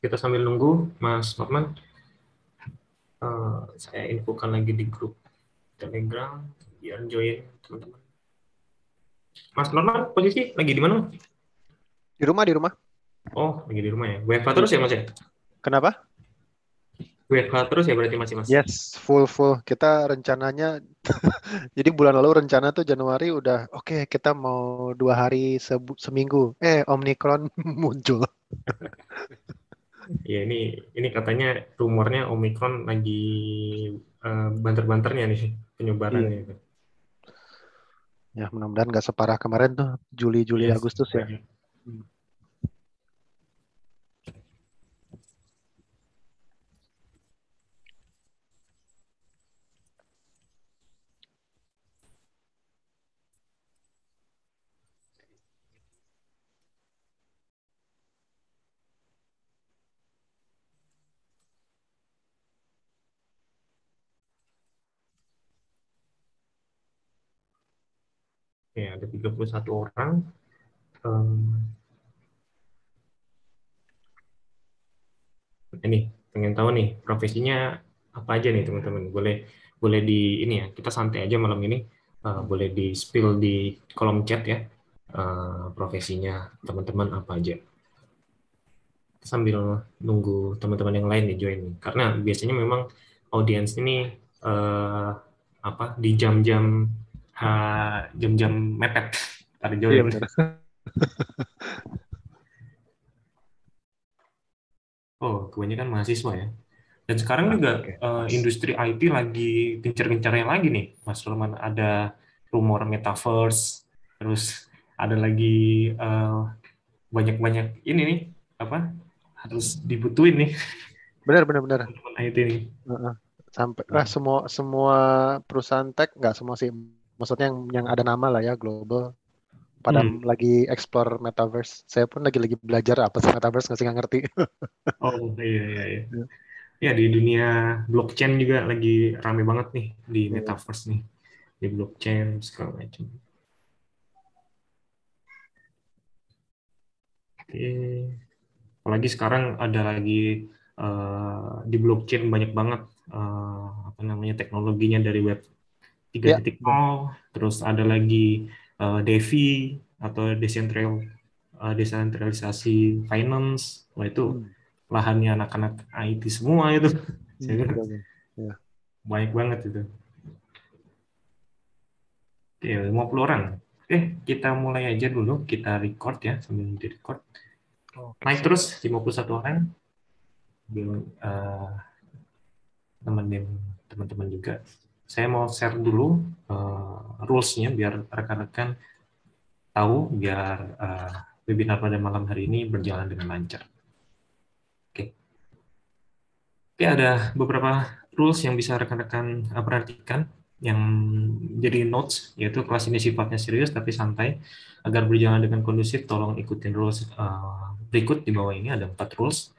kita sambil nunggu Mas Norman uh, eh, saya infokan lagi di grup Telegram biar join teman-teman Mas Norman posisi lagi di mana di rumah di rumah oh lagi di rumah ya WFH terus ya Mas ya kenapa WFH terus ya berarti masih ya, Mas yes full full kita rencananya jadi bulan lalu rencana tuh Januari udah oke okay, kita mau dua hari se seminggu eh Omicron muncul ya ini ini katanya rumornya omikron lagi uh, banter-banternya nih penyebarannya iya. Ya mudah-mudahan nggak separah kemarin tuh Juli Juli yes, Agustus ya. ya. Hmm. ada 31 orang. Um, ini pengen tahu nih profesinya apa aja nih teman-teman. Boleh boleh di ini ya kita santai aja malam ini. Uh, boleh di spill di kolom chat ya uh, profesinya teman-teman apa aja sambil nunggu teman-teman yang lain di join nih karena biasanya memang audiens ini uh, apa di jam-jam uh, jam-jam mepet ada jauh iya, ya, oh kebanyakan mahasiswa ya dan sekarang ah, juga uh, industri IT lagi gencar-gencarnya lagi nih Mas Roman ada rumor metaverse terus ada lagi uh, banyak-banyak ini nih apa harus dibutuhin nih benar benar benar IT nih sampai nah, semua semua perusahaan tech nggak semua sih maksudnya yang yang ada nama lah ya global pada hmm. lagi explore metaverse. Saya pun lagi-lagi belajar apa sih metaverse nggak sih nggak ngerti. oh iya iya iya. Ya. ya. di dunia blockchain juga lagi rame banget nih di iya. metaverse nih di blockchain segala macam. Oke, apalagi sekarang ada lagi uh, di blockchain banyak banget uh, apa namanya teknologinya dari web tiga yeah. titik nol terus ada lagi uh, Devi atau decentral uh, eh, desentralisasi finance wah itu hmm. lahannya anak-anak IT semua itu hmm, saya kira yeah. banyak banget itu oke 50 orang oke kita mulai aja dulu kita record ya sambil di record oh, naik terus 51 orang uh, teman-teman juga saya mau share dulu uh, rules-nya biar rekan-rekan tahu biar uh, webinar pada malam hari ini berjalan dengan lancar. Oke, okay. ada beberapa rules yang bisa rekan-rekan uh, perhatikan yang jadi notes yaitu kelas ini sifatnya serius tapi santai agar berjalan dengan kondusif tolong ikutin rules uh, berikut di bawah ini ada empat rules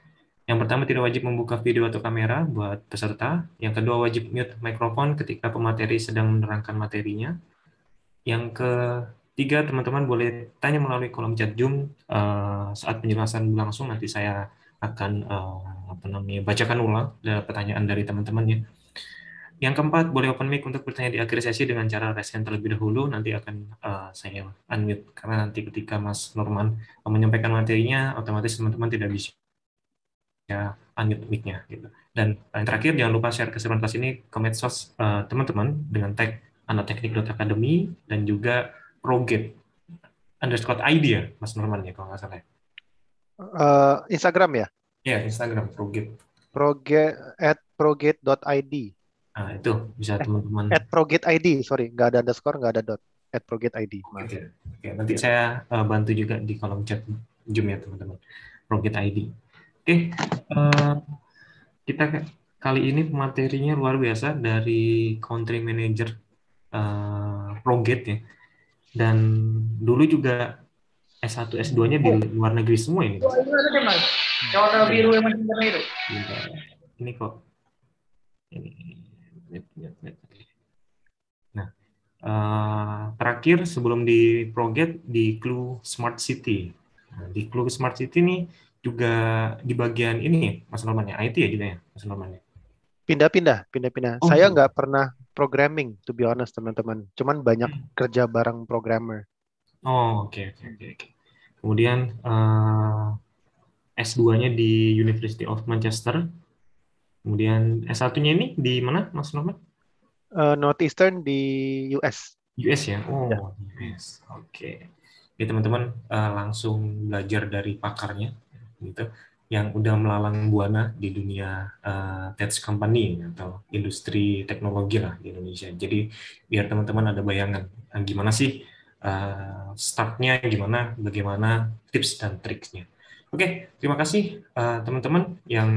yang pertama tidak wajib membuka video atau kamera buat peserta. Yang kedua wajib mute mikrofon ketika pemateri sedang menerangkan materinya. Yang ketiga teman-teman boleh tanya melalui kolom chat Zoom uh, saat penjelasan berlangsung nanti saya akan uh, apa namanya bacakan ulang eh, pertanyaan dari teman teman ya. Yang keempat, boleh open mic untuk bertanya di akhir sesi dengan cara resen terlebih dahulu. Nanti akan uh, saya unmute karena nanti ketika Mas Norman menyampaikan materinya, otomatis teman-teman tidak bisa ya unmute mic-nya gitu dan yang terakhir jangan lupa share keseruan kelas ini ke medsos uh, teman-teman dengan tag anateknik.academy dan juga roget underscore ya mas Norman ya kalau nggak salah uh, Instagram ya ya yeah, Instagram roget proget at proget.id nah itu bisa teman-teman at, at proget id sorry nggak ada underscore nggak ada dot at proget id oke okay. okay. nanti saya uh, bantu juga di kolom chat zoom ya teman-teman proget id Oke, eh, kita kali ini materinya luar biasa dari country manager uh, eh, Proget ya. Dan dulu juga S1 S2-nya di luar negeri semua ini. Oh, iya, ini kok. Ini. Nah, eh, terakhir sebelum di Proget di Clue Smart City. Nah, di Clue Smart City ini juga di bagian ini Mas Norman ya, IT ya juga ya Mas Norman ya. Pindah-pindah, pindah-pindah. Oh. Saya gitu. nggak pernah programming to be honest teman-teman. Cuman banyak hmm. kerja bareng programmer. Oh oke okay, oke okay, oke. Okay. Kemudian uh, eh, S2-nya di University of Manchester. Kemudian S1-nya ini di mana Mas Norman? Uh, Northeastern di US. US ya? Oh, yeah. US. Oke. Okay. Jadi teman-teman uh, langsung belajar dari pakarnya gitu yang udah melalang buana di dunia uh, tech company atau industri teknologi lah di Indonesia. Jadi biar teman-teman ada bayangan eh, gimana sih uh, startnya, gimana, bagaimana tips dan triknya. Oke, okay, terima kasih teman teman-teman yang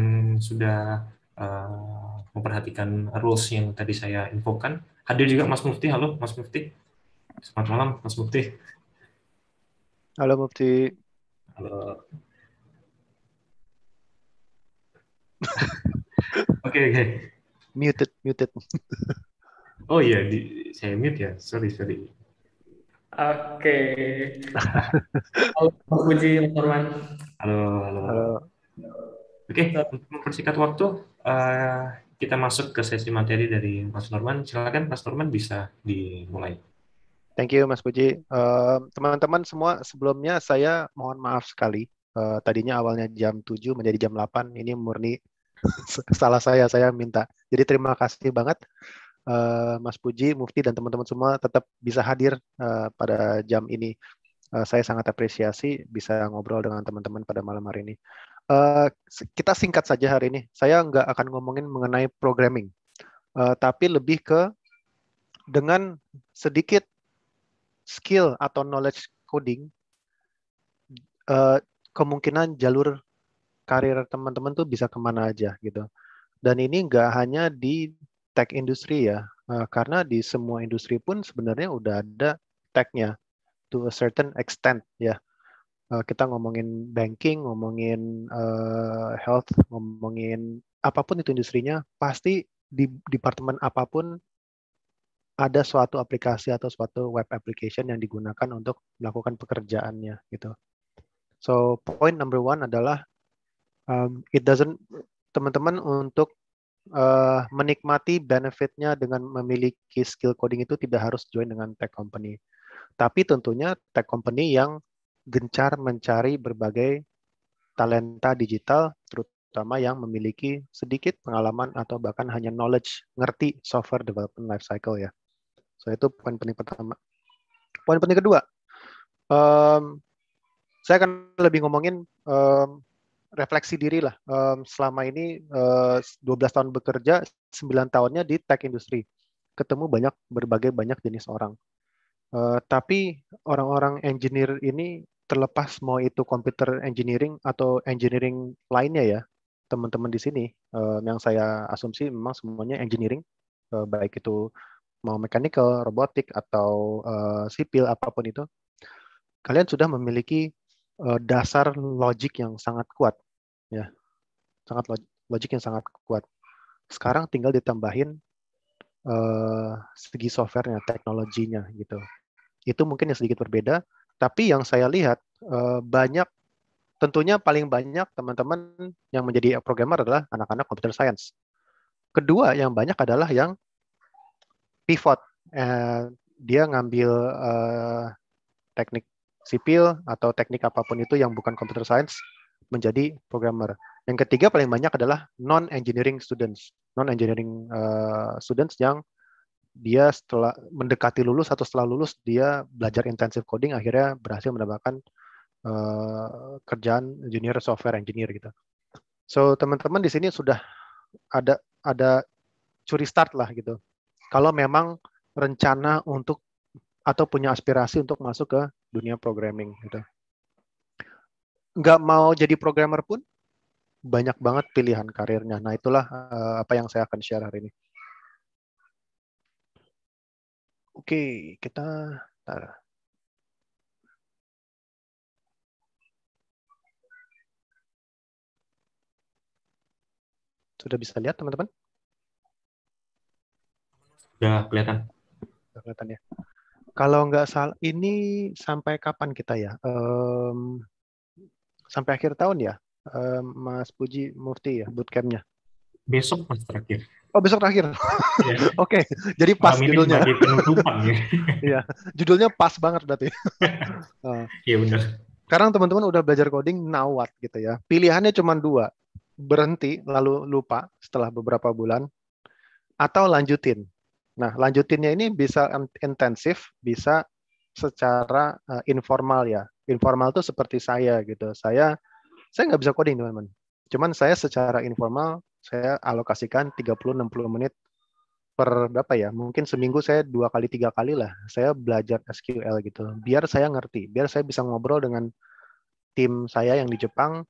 sudah uh, memperhatikan rules yang tadi saya infokan. Hadir juga Mas Mufti. Halo Mas Mufti. Selamat malam Mas Mufti. Halo Mufti. Halo. Oke, okay, okay. Muted, muted. oh iya, di, saya mute ya. Sorry, sorry. Oke. Okay. halo, Puji, Mas Norman. Halo, halo. halo. Oke, okay, untuk mempersingkat waktu, uh, kita masuk ke sesi materi dari Mas Norman. Silakan Mas Norman bisa dimulai. Thank you Mas Puji. Teman-teman uh, semua sebelumnya saya mohon maaf sekali. Uh, tadinya awalnya jam 7 menjadi jam 8. Ini murni salah saya saya minta jadi terima kasih banget uh, Mas Puji Mufti dan teman-teman semua tetap bisa hadir uh, pada jam ini uh, saya sangat apresiasi bisa ngobrol dengan teman-teman pada malam hari ini uh, kita singkat saja hari ini saya nggak akan ngomongin mengenai programming uh, tapi lebih ke dengan sedikit skill atau knowledge coding uh, kemungkinan jalur karir teman-teman tuh bisa kemana aja gitu. Dan ini nggak hanya di tech industri ya, eh, karena di semua industri pun sebenarnya udah ada tech-nya to a certain extent ya. Eh, kita ngomongin banking, ngomongin uh, health, ngomongin apapun itu industrinya, pasti di departemen apapun ada suatu aplikasi atau suatu web application yang digunakan untuk melakukan pekerjaannya gitu. So point number one adalah um, it doesn't teman-teman untuk uh, menikmati benefitnya dengan memiliki skill coding itu tidak harus join dengan tech company. Tapi tentunya tech company yang gencar mencari berbagai talenta digital, terutama yang memiliki sedikit pengalaman atau bahkan hanya knowledge, ngerti software development life cycle ya. So itu poin penting pertama. Poin penting kedua, um, saya akan lebih ngomongin um, refleksi diri lah. Um, selama ini uh, eh, 12 tahun bekerja, 9 tahunnya di tech industry Ketemu banyak berbagai banyak jenis orang. Uh, tapi orang-orang engineer ini terlepas mau itu computer engineering atau engineering lainnya ya, teman-teman di sini uh, yang saya asumsi memang semuanya engineering, uh, baik itu mau mechanical, robotik atau uh, sipil apapun itu, kalian sudah memiliki dasar logik yang sangat kuat ya sangat log logik yang sangat kuat sekarang tinggal ditambahin uh, segi softwarenya teknologinya gitu itu mungkin yang sedikit berbeda tapi yang saya lihat uh, banyak tentunya paling banyak teman-teman yang menjadi programmer adalah anak-anak computer science kedua yang banyak adalah yang pivot uh, dia ngambil uh, teknik sipil atau teknik apapun itu yang bukan computer science menjadi programmer. Yang ketiga paling banyak adalah non-engineering students. Non-engineering uh, students yang dia setelah mendekati lulus atau setelah lulus dia belajar intensive coding akhirnya berhasil mendapatkan uh, kerjaan junior software engineer gitu. So teman-teman di sini sudah ada ada curi start lah gitu. Kalau memang rencana untuk atau punya aspirasi untuk masuk ke dunia programming gitu nggak mau jadi programmer pun banyak banget pilihan karirnya. Nah itulah uh, apa yang saya akan share hari ini. Oke, kita. tar. Sudah bisa lihat teman-teman? Sudah kelihatan. Sudah kelihatan ya. Kalau nggak salah, ini sampai kapan kita ya? Um, sampai akhir tahun ya, eh, Mas Puji Murti ya bootcampnya. Besok mas terakhir. Oh besok terakhir. Yeah. Oke, okay. jadi pas Malam judulnya. Ya. Iya, ya. judulnya pas banget berarti. Eh, iya yeah, benar. Sekarang teman-teman udah belajar coding, now gitu ya. Pilihannya cuma dua, berhenti lalu lupa setelah beberapa bulan, atau lanjutin. Nah, lanjutinnya ini bisa intensif, bisa secara uh, informal ya. Informal itu seperti saya gitu. Saya saya nggak bisa coding teman-teman. Cuman saya secara informal saya alokasikan 30-60 menit per berapa ya? Mungkin seminggu saya dua kali tiga kali lah saya belajar SQL gitu. Biar saya ngerti, biar saya bisa ngobrol dengan tim saya yang di Jepang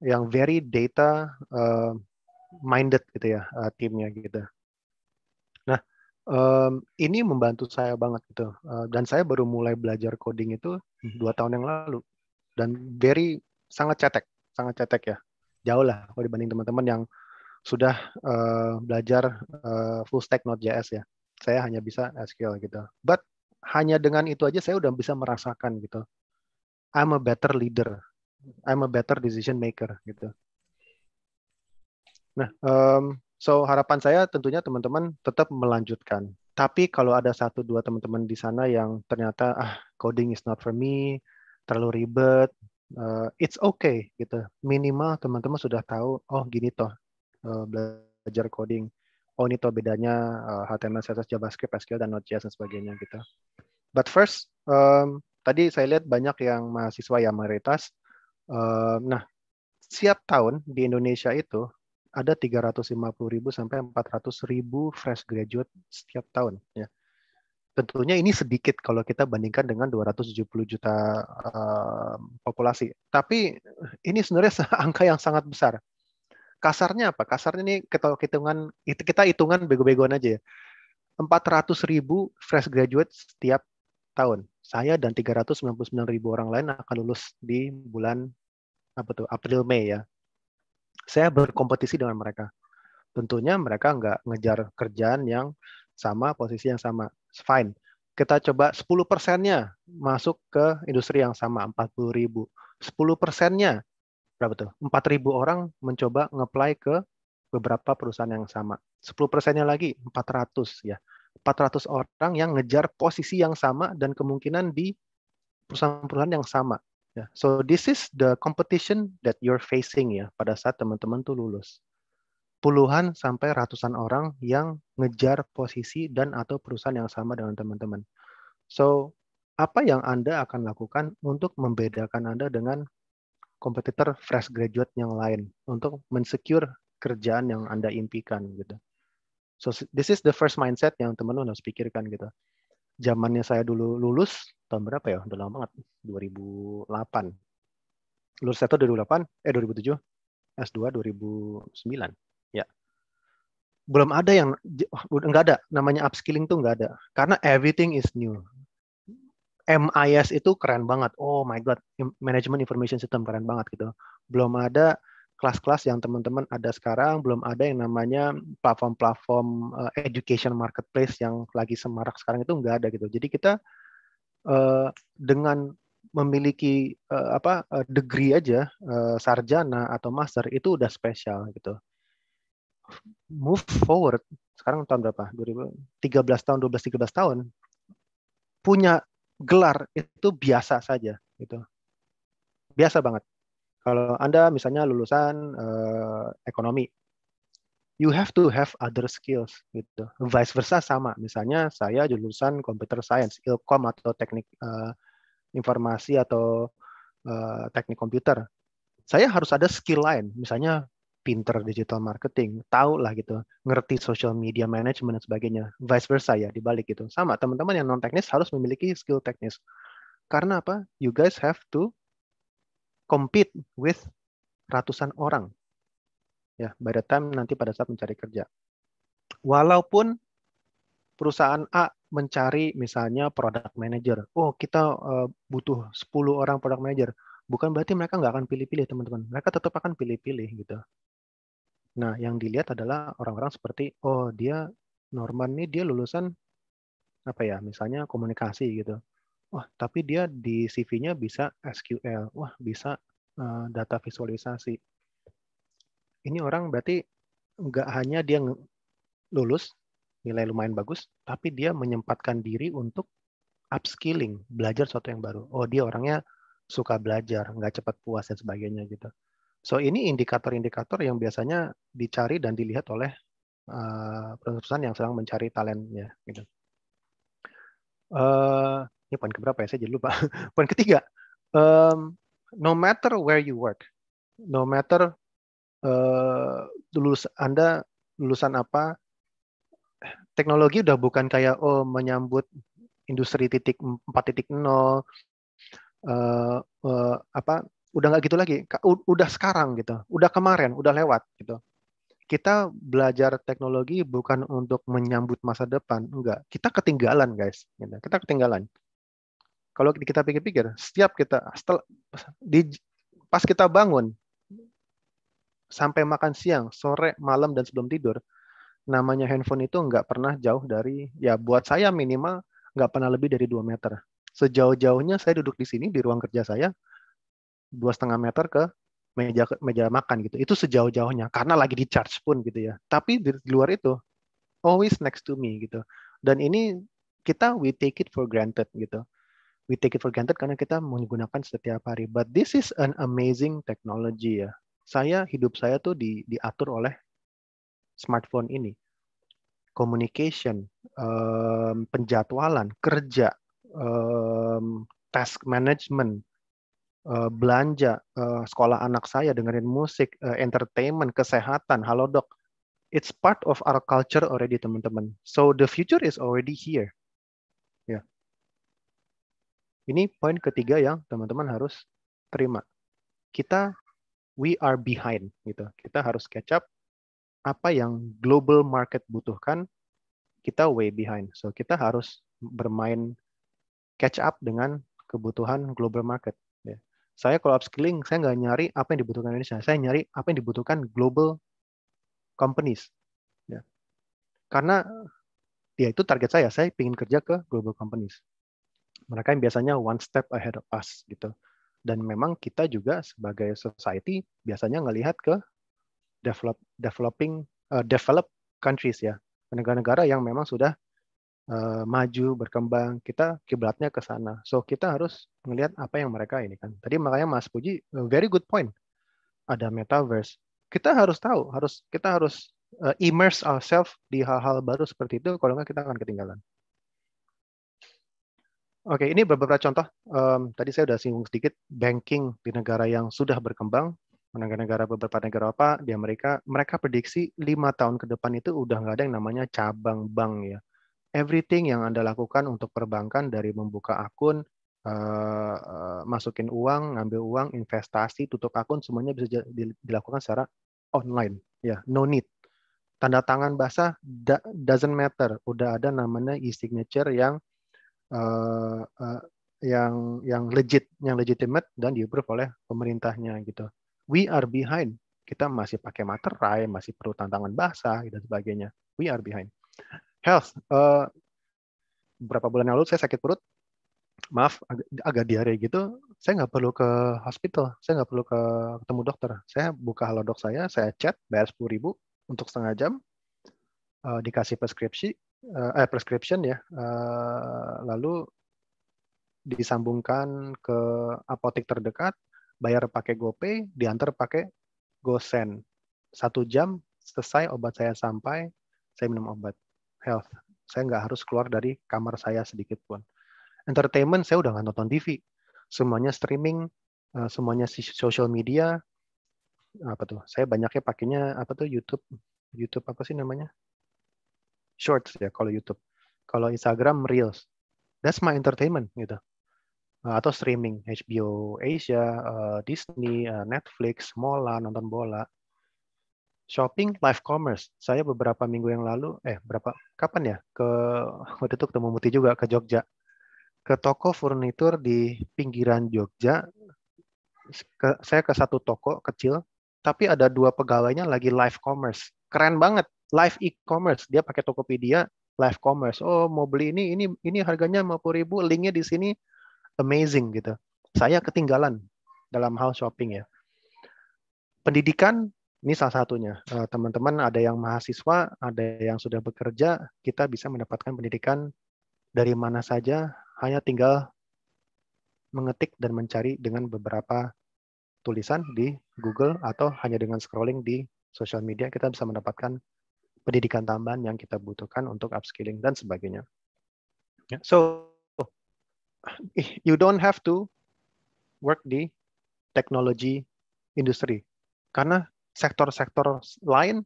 yang very data uh, minded gitu ya uh, timnya gitu um, ini membantu saya banget gitu. Uh, dan saya baru mulai belajar coding itu hmm. dua tahun yang lalu dan very sangat cetek, sangat cetek ya. Jauh lah kalau dibanding teman-teman yang sudah uh, belajar uh, full stack Node.js ya. Saya hanya bisa SQL gitu. But hanya dengan itu aja saya udah bisa merasakan gitu. I'm a better leader. I'm a better decision maker gitu. Nah, um, So harapan saya tentunya teman-teman tetap melanjutkan. Tapi kalau ada satu dua teman-teman di sana yang ternyata ah coding is not for me, terlalu ribet, uh, it's okay gitu. Minimal teman-teman sudah tahu oh gini toh uh, belajar coding. Oh ini toh bedanya uh, eh, HTML, CSS, JavaScript, SQL dan Node.js dan sebagainya gitu. But first um, tadi saya lihat banyak yang mahasiswa yang mayoritas. Uh, nah, setiap tahun di Indonesia itu ada puluh ribu sampai ratus ribu fresh graduate setiap tahun. Ya. Tentunya ini sedikit kalau kita bandingkan dengan 270 juta uh, populasi. Tapi ini sebenarnya angka yang sangat besar. Kasarnya apa? Kasarnya ini kita hitungan kita hitungan bego-begoan aja ya. ratus ribu fresh graduate setiap tahun. Saya dan sembilan ribu orang lain akan lulus di bulan apa tuh April Mei ya saya berkompetisi dengan mereka. Tentunya mereka nggak ngejar kerjaan yang sama, posisi yang sama. fine. Kita coba 10 persennya masuk ke industri yang sama, 40 ribu. 10 persennya, berapa tuh? 4 ribu orang mencoba ngeplay ke beberapa perusahaan yang sama. 10 persennya lagi, 400 ya. 400 orang yang ngejar posisi yang sama dan kemungkinan di perusahaan-perusahaan yang sama. Yeah. So this is the competition that you're facing ya pada saat teman-teman tuh lulus. Puluhan sampai ratusan orang yang ngejar posisi dan atau perusahaan yang sama dengan teman-teman. So apa yang Anda akan lakukan untuk membedakan Anda dengan kompetitor fresh graduate yang lain untuk mensecure kerjaan yang Anda impikan gitu. So this is the first mindset yang teman-teman harus pikirkan gitu zamannya saya dulu lulus tahun berapa ya? Udah lama banget, 2008. Lulus saya tuh 2008, eh 2007, S2 2009. Ya. Belum ada yang enggak ada namanya upskilling tuh enggak ada karena everything is new. MIS itu keren banget. Oh my god, Management Information System keren banget gitu. Belum ada kelas-kelas yang teman-teman ada sekarang belum ada yang namanya platform-platform eh, education marketplace yang lagi semarak sekarang itu nggak ada gitu. Jadi kita eh, dengan memiliki eh, apa degree aja sarjana atau master itu udah spesial gitu. Move forward sekarang tahun berapa? 2013 tahun 12 13 tahun punya gelar itu biasa saja gitu. Biasa banget. Kalau Anda misalnya lulusan uh, ekonomi, you have to have other skills gitu. Vice versa sama. Misalnya saya lulusan computer science, ilkom atau teknik uh, informasi atau uh, teknik komputer. Saya harus ada skill lain, misalnya pinter digital marketing, tahu lah gitu, ngerti social media management dan sebagainya. Vice versa ya, dibalik gitu. Sama, teman-teman yang non teknis harus memiliki skill teknis. Karena apa? You guys have to compete with ratusan orang ya by the time nanti pada saat mencari kerja. Walaupun perusahaan A mencari misalnya product manager. Oh, kita eh, butuh 10 orang product manager. Bukan berarti mereka nggak akan pilih-pilih, teman-teman. Mereka tetap akan pilih-pilih gitu. Nah, yang dilihat adalah orang-orang seperti oh, dia Norman nih dia lulusan apa ya, misalnya komunikasi gitu wah tapi dia di CV-nya bisa SQL, wah bisa eh, data visualisasi. Ini orang berarti nggak hanya dia lulus nilai lumayan bagus, tapi dia menyempatkan diri untuk upskilling, belajar sesuatu yang baru. Oh dia orangnya suka belajar, nggak cepat puas dan sebagainya gitu. So ini indikator-indikator yang biasanya dicari dan dilihat oleh eh, perusahaan yang sedang mencari talentnya. Gitu. Uh, ini poin keberapa ya saya jadi lupa poin ketiga um, no matter where you work no matter uh, lulus anda lulusan apa teknologi udah bukan kayak oh menyambut industri titik empat titik nol eh, eh, apa udah nggak gitu lagi udah sekarang gitu udah kemarin udah lewat gitu kita belajar teknologi bukan untuk menyambut masa depan enggak kita ketinggalan guys gitu. kita ketinggalan kalau kita pikir-pikir, setiap kita setelah di, pas kita bangun sampai makan siang, sore, malam dan sebelum tidur, namanya handphone itu nggak pernah jauh dari ya buat saya minimal nggak pernah lebih dari dua meter. Sejauh-jauhnya saya duduk di sini di ruang kerja saya dua setengah meter ke meja meja makan gitu. Itu sejauh-jauhnya karena lagi di charge pun gitu ya. Tapi di luar itu always next to me gitu. Dan ini kita we take it for granted gitu we take it for granted karena kita menggunakan setiap hari. But this is an amazing technology ya. Saya hidup saya tuh di, diatur oleh smartphone ini. Communication, um, penjadwalan, kerja, um, task management, uh, belanja, uh, sekolah anak saya dengerin musik, uh, entertainment, kesehatan. Halo dok, it's part of our culture already teman-teman. So the future is already here. Ini poin ketiga yang teman-teman harus terima. Kita we are behind gitu. Kita harus catch up apa yang global market butuhkan, kita way behind. So kita harus bermain catch up dengan kebutuhan global market. Ya. Saya kalau upskilling, saya nggak nyari apa yang dibutuhkan Indonesia. Saya nyari apa yang dibutuhkan global companies. Ya. Karena ya itu target saya. Saya ingin kerja ke global companies mereka yang biasanya one step ahead of us gitu dan memang kita juga sebagai society biasanya ngelihat ke develop developing uh, develop countries ya negara-negara yang memang sudah uh, maju berkembang kita kiblatnya ke sana so kita harus melihat apa yang mereka ini kan tadi makanya Mas Puji eh, very good point ada metaverse kita harus tahu harus kita harus uh, immerse ourselves di hal-hal baru seperti itu kalau nggak kita akan ketinggalan Oke, ini beberapa contoh. Um, tadi saya sudah singgung sedikit banking di negara yang sudah berkembang, negara-negara beberapa negara apa di Amerika, mereka prediksi lima tahun ke depan itu udah nggak ada yang namanya cabang bank ya. Everything yang anda lakukan untuk perbankan dari membuka akun, uh, masukin uang, ngambil uang, investasi, tutup akun, semuanya bisa dilakukan secara online. Ya, no need. Tanda tangan basah doesn't matter. Udah ada namanya e-signature yang Eh, eh, yang yang legit, yang legitimate dan diapprove oleh pemerintahnya gitu. We are behind. Kita masih pakai materai, masih perlu tantangan bahasa dan sebagainya. We are behind. Health. Uh, berapa bulan yang lalu saya sakit perut. Maaf, agak, agak diare gitu. Saya nggak perlu ke hospital, saya nggak perlu ke ketemu dokter. Saya buka halodoc saya, saya chat, bayar sepuluh ribu untuk setengah jam, uh, dikasih preskripsi, Eh, eh, prescription ya, eh, lalu disambungkan ke apotek terdekat, bayar pakai GoPay, diantar pakai GoSend. Satu jam selesai obat saya sampai, saya minum obat health. Saya nggak harus keluar dari kamar saya sedikit pun. Entertainment saya udah nggak nonton TV, semuanya streaming, eh, semuanya social media. Apa tuh? Saya banyaknya pakainya apa tuh YouTube, YouTube apa sih namanya? shorts ya kalau YouTube. Kalau Instagram Reels. That's my entertainment gitu. Nah, atau streaming HBO Asia, uh, Disney, uh, Netflix, Mola, nonton bola. Shopping, live commerce. Saya beberapa minggu yang lalu, eh berapa kapan ya? Ke waktu itu ketemu Muti juga ke Jogja. Ke toko furnitur di pinggiran Jogja. Ke, saya ke satu toko kecil, tapi ada dua pegawainya lagi live commerce. Keren banget live e-commerce dia pakai Tokopedia live commerce oh mau beli ini ini ini harganya 50 ribu linknya di sini amazing gitu saya ketinggalan dalam hal shopping ya pendidikan ini salah satunya eh, teman-teman ada yang mahasiswa ada yang sudah bekerja kita bisa mendapatkan pendidikan dari mana saja hanya tinggal mengetik dan mencari dengan beberapa tulisan di Google atau hanya dengan scrolling di sosial media kita bisa mendapatkan pendidikan tambahan yang kita butuhkan untuk upskilling dan sebagainya. Ya. So you don't have to work di teknologi industri karena sektor-sektor lain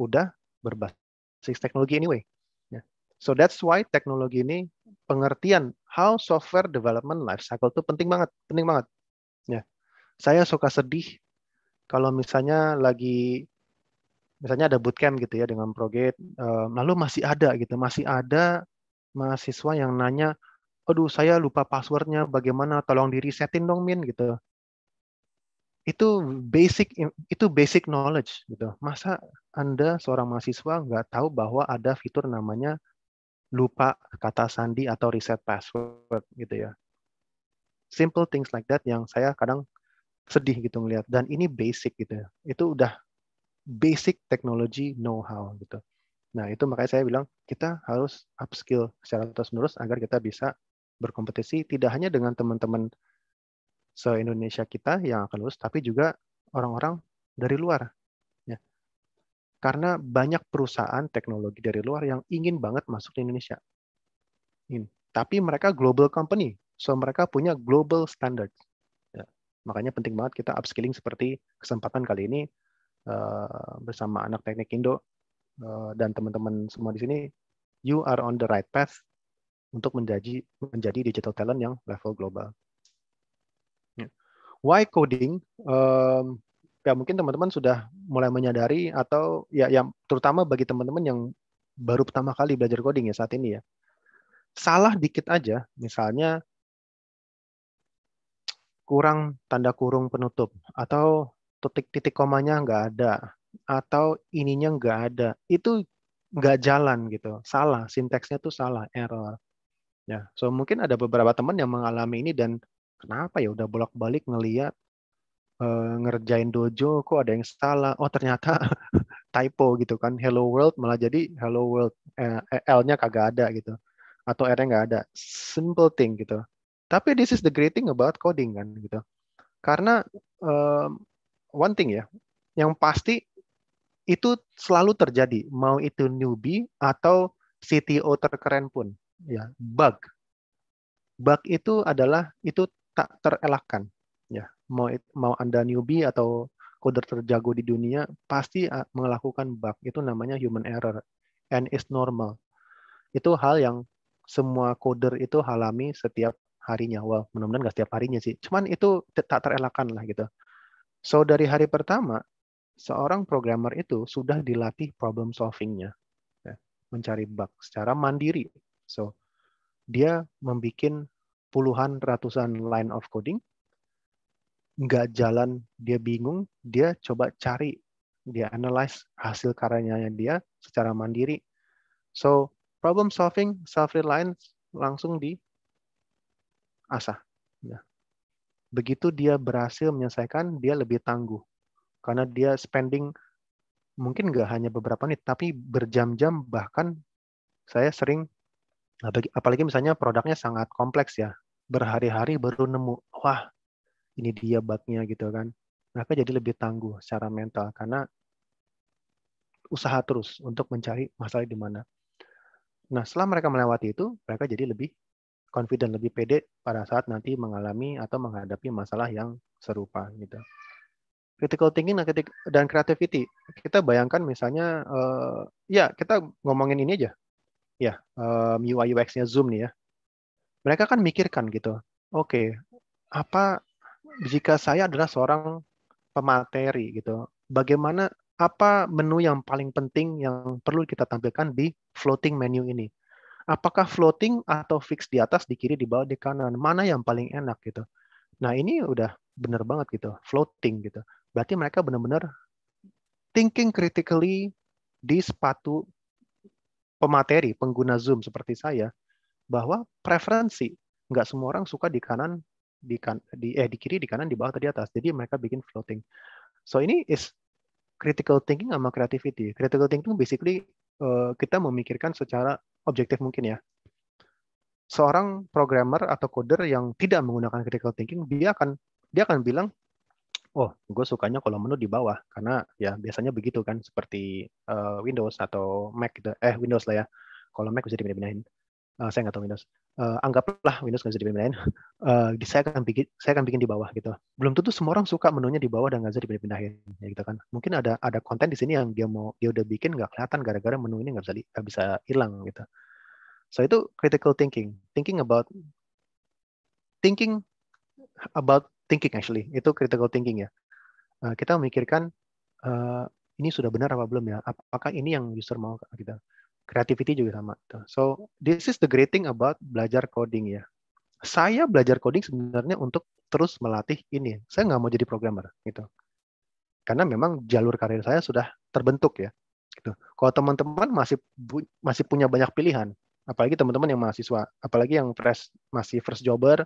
udah berbasis teknologi anyway. Ya. So that's why teknologi ini pengertian how software development life cycle itu penting banget, penting banget. Ya, saya suka sedih kalau misalnya lagi misalnya ada bootcamp gitu ya dengan Progate, eh, lalu masih ada gitu, masih ada mahasiswa yang nanya, aduh saya lupa passwordnya, bagaimana? Tolong di resetin dong Min gitu. Itu basic itu basic knowledge gitu. Masa anda seorang mahasiswa nggak tahu bahwa ada fitur namanya lupa kata sandi atau reset password gitu ya. Simple things like that yang saya kadang sedih gitu ngelihat dan ini basic gitu ya. Itu udah basic technology know-how gitu. Nah itu makanya saya bilang kita harus upskill secara terus-menerus agar kita bisa berkompetisi tidak hanya dengan teman-teman se-Indonesia kita yang akan lulus, tapi juga orang-orang dari luar. Ya. Karena banyak perusahaan teknologi dari luar yang ingin banget masuk ke Indonesia. In. Tapi mereka global company, so mereka punya global standard. Ya. Makanya penting banget kita upskilling seperti kesempatan kali ini Eh, bersama anak teknik Indo uh, dan teman-teman semua di sini, you are on the right path untuk menjadi menjadi digital talent yang level global. Ya. Why coding? Um, ya mungkin teman-teman sudah mulai menyadari atau ya yang terutama bagi teman-teman yang baru pertama kali belajar coding ya saat ini ya. Salah dikit aja, misalnya kurang tanda kurung penutup atau titik-titik komanya nggak ada atau ininya nggak ada itu nggak jalan gitu salah sinteksnya tuh salah error ya so mungkin ada beberapa teman yang mengalami ini dan kenapa ya udah bolak-balik ngeliat e, ngerjain dojo kok ada yang salah oh ternyata typo gitu kan hello world malah jadi hello world eh, eh, L-nya kagak ada gitu atau R-nya nggak ada simple thing gitu tapi this is the great thing about coding kan gitu karena um, one thing ya, yang pasti itu selalu terjadi, mau itu newbie atau CTO terkeren pun, ya bug. Bug itu adalah itu tak terelakkan, ya. Mau mau anda newbie atau koder terjago di dunia pasti melakukan bug. Itu namanya human error, and is normal. Itu hal yang semua koder itu alami setiap harinya. Wah, well, mudah-mudahan nggak setiap harinya sih. Cuman itu tak terelakkan lah gitu. So dari hari pertama, seorang programmer itu sudah dilatih problem solvingnya, ya, mencari bug secara mandiri. So dia membuat puluhan ratusan line of coding, nggak jalan, dia bingung, dia coba cari, dia analyze hasil karyanya dia secara mandiri. So problem solving, self reliance langsung di asah. Ya begitu dia berhasil menyelesaikan, dia lebih tangguh. Karena dia spending mungkin nggak hanya beberapa menit, tapi berjam-jam bahkan saya sering, apalagi misalnya produknya sangat kompleks ya, berhari-hari baru nemu, wah ini dia bugnya gitu kan. Maka jadi lebih tangguh secara mental karena usaha terus untuk mencari masalah di mana. Nah, setelah mereka melewati itu, mereka jadi lebih confident, lebih pede pada saat nanti mengalami atau menghadapi masalah yang serupa gitu. Critical thinking dan, creativity. Kita bayangkan misalnya, uh, ya kita ngomongin ini aja, ya um, UI UX-nya Zoom nih ya. Mereka kan mikirkan gitu, oke, okay, apa jika saya adalah seorang pemateri gitu, bagaimana apa menu yang paling penting yang perlu kita tampilkan di floating menu ini? apakah floating atau fix di atas, di kiri, di bawah, di kanan, mana yang paling enak gitu. Nah ini udah bener banget gitu, floating gitu. Berarti mereka benar-benar thinking critically di sepatu pemateri, pengguna Zoom seperti saya, bahwa preferensi nggak semua orang suka di kanan, di kan, di eh di kiri, di kanan, di bawah atau di atas. Jadi mereka bikin floating. So ini is critical thinking sama creativity. Critical thinking basically Eh, kita memikirkan secara objektif mungkin ya. Seorang programmer atau coder yang tidak menggunakan critical thinking, dia akan dia akan bilang, oh gue sukanya kalau menu di bawah karena ya biasanya begitu kan seperti uh, Windows atau Mac gitu. eh Windows lah ya. Kalau Mac bisa dipindah-pindahin uh, saya nggak tahu Windows. Uh, anggaplah Windows nggak bisa dipindahin. Uh, eh, saya akan bikin saya akan bikin di bawah gitu. Belum tentu semua orang suka menunya di bawah dan nggak bisa dipindahin ya gitu kan. Mungkin ada ada konten di sini yang dia mau dia udah bikin nggak kelihatan gara-gara menu ini nggak bisa gak bisa hilang gitu. So itu critical thinking, thinking about thinking about thinking actually itu critical thinking ya. Uh, kita memikirkan uh, ini sudah benar apa belum ya? Apakah ini yang user mau kita? Gitu Creativity juga sama. So this is the great thing about belajar coding ya. Saya belajar coding sebenarnya untuk terus melatih ini. Saya nggak mau jadi programmer gitu. Karena memang jalur karir saya sudah terbentuk ya. Gitu. Kalau teman-teman masih masih punya banyak pilihan, apalagi teman-teman yang mahasiswa, apalagi yang fresh masih first jobber,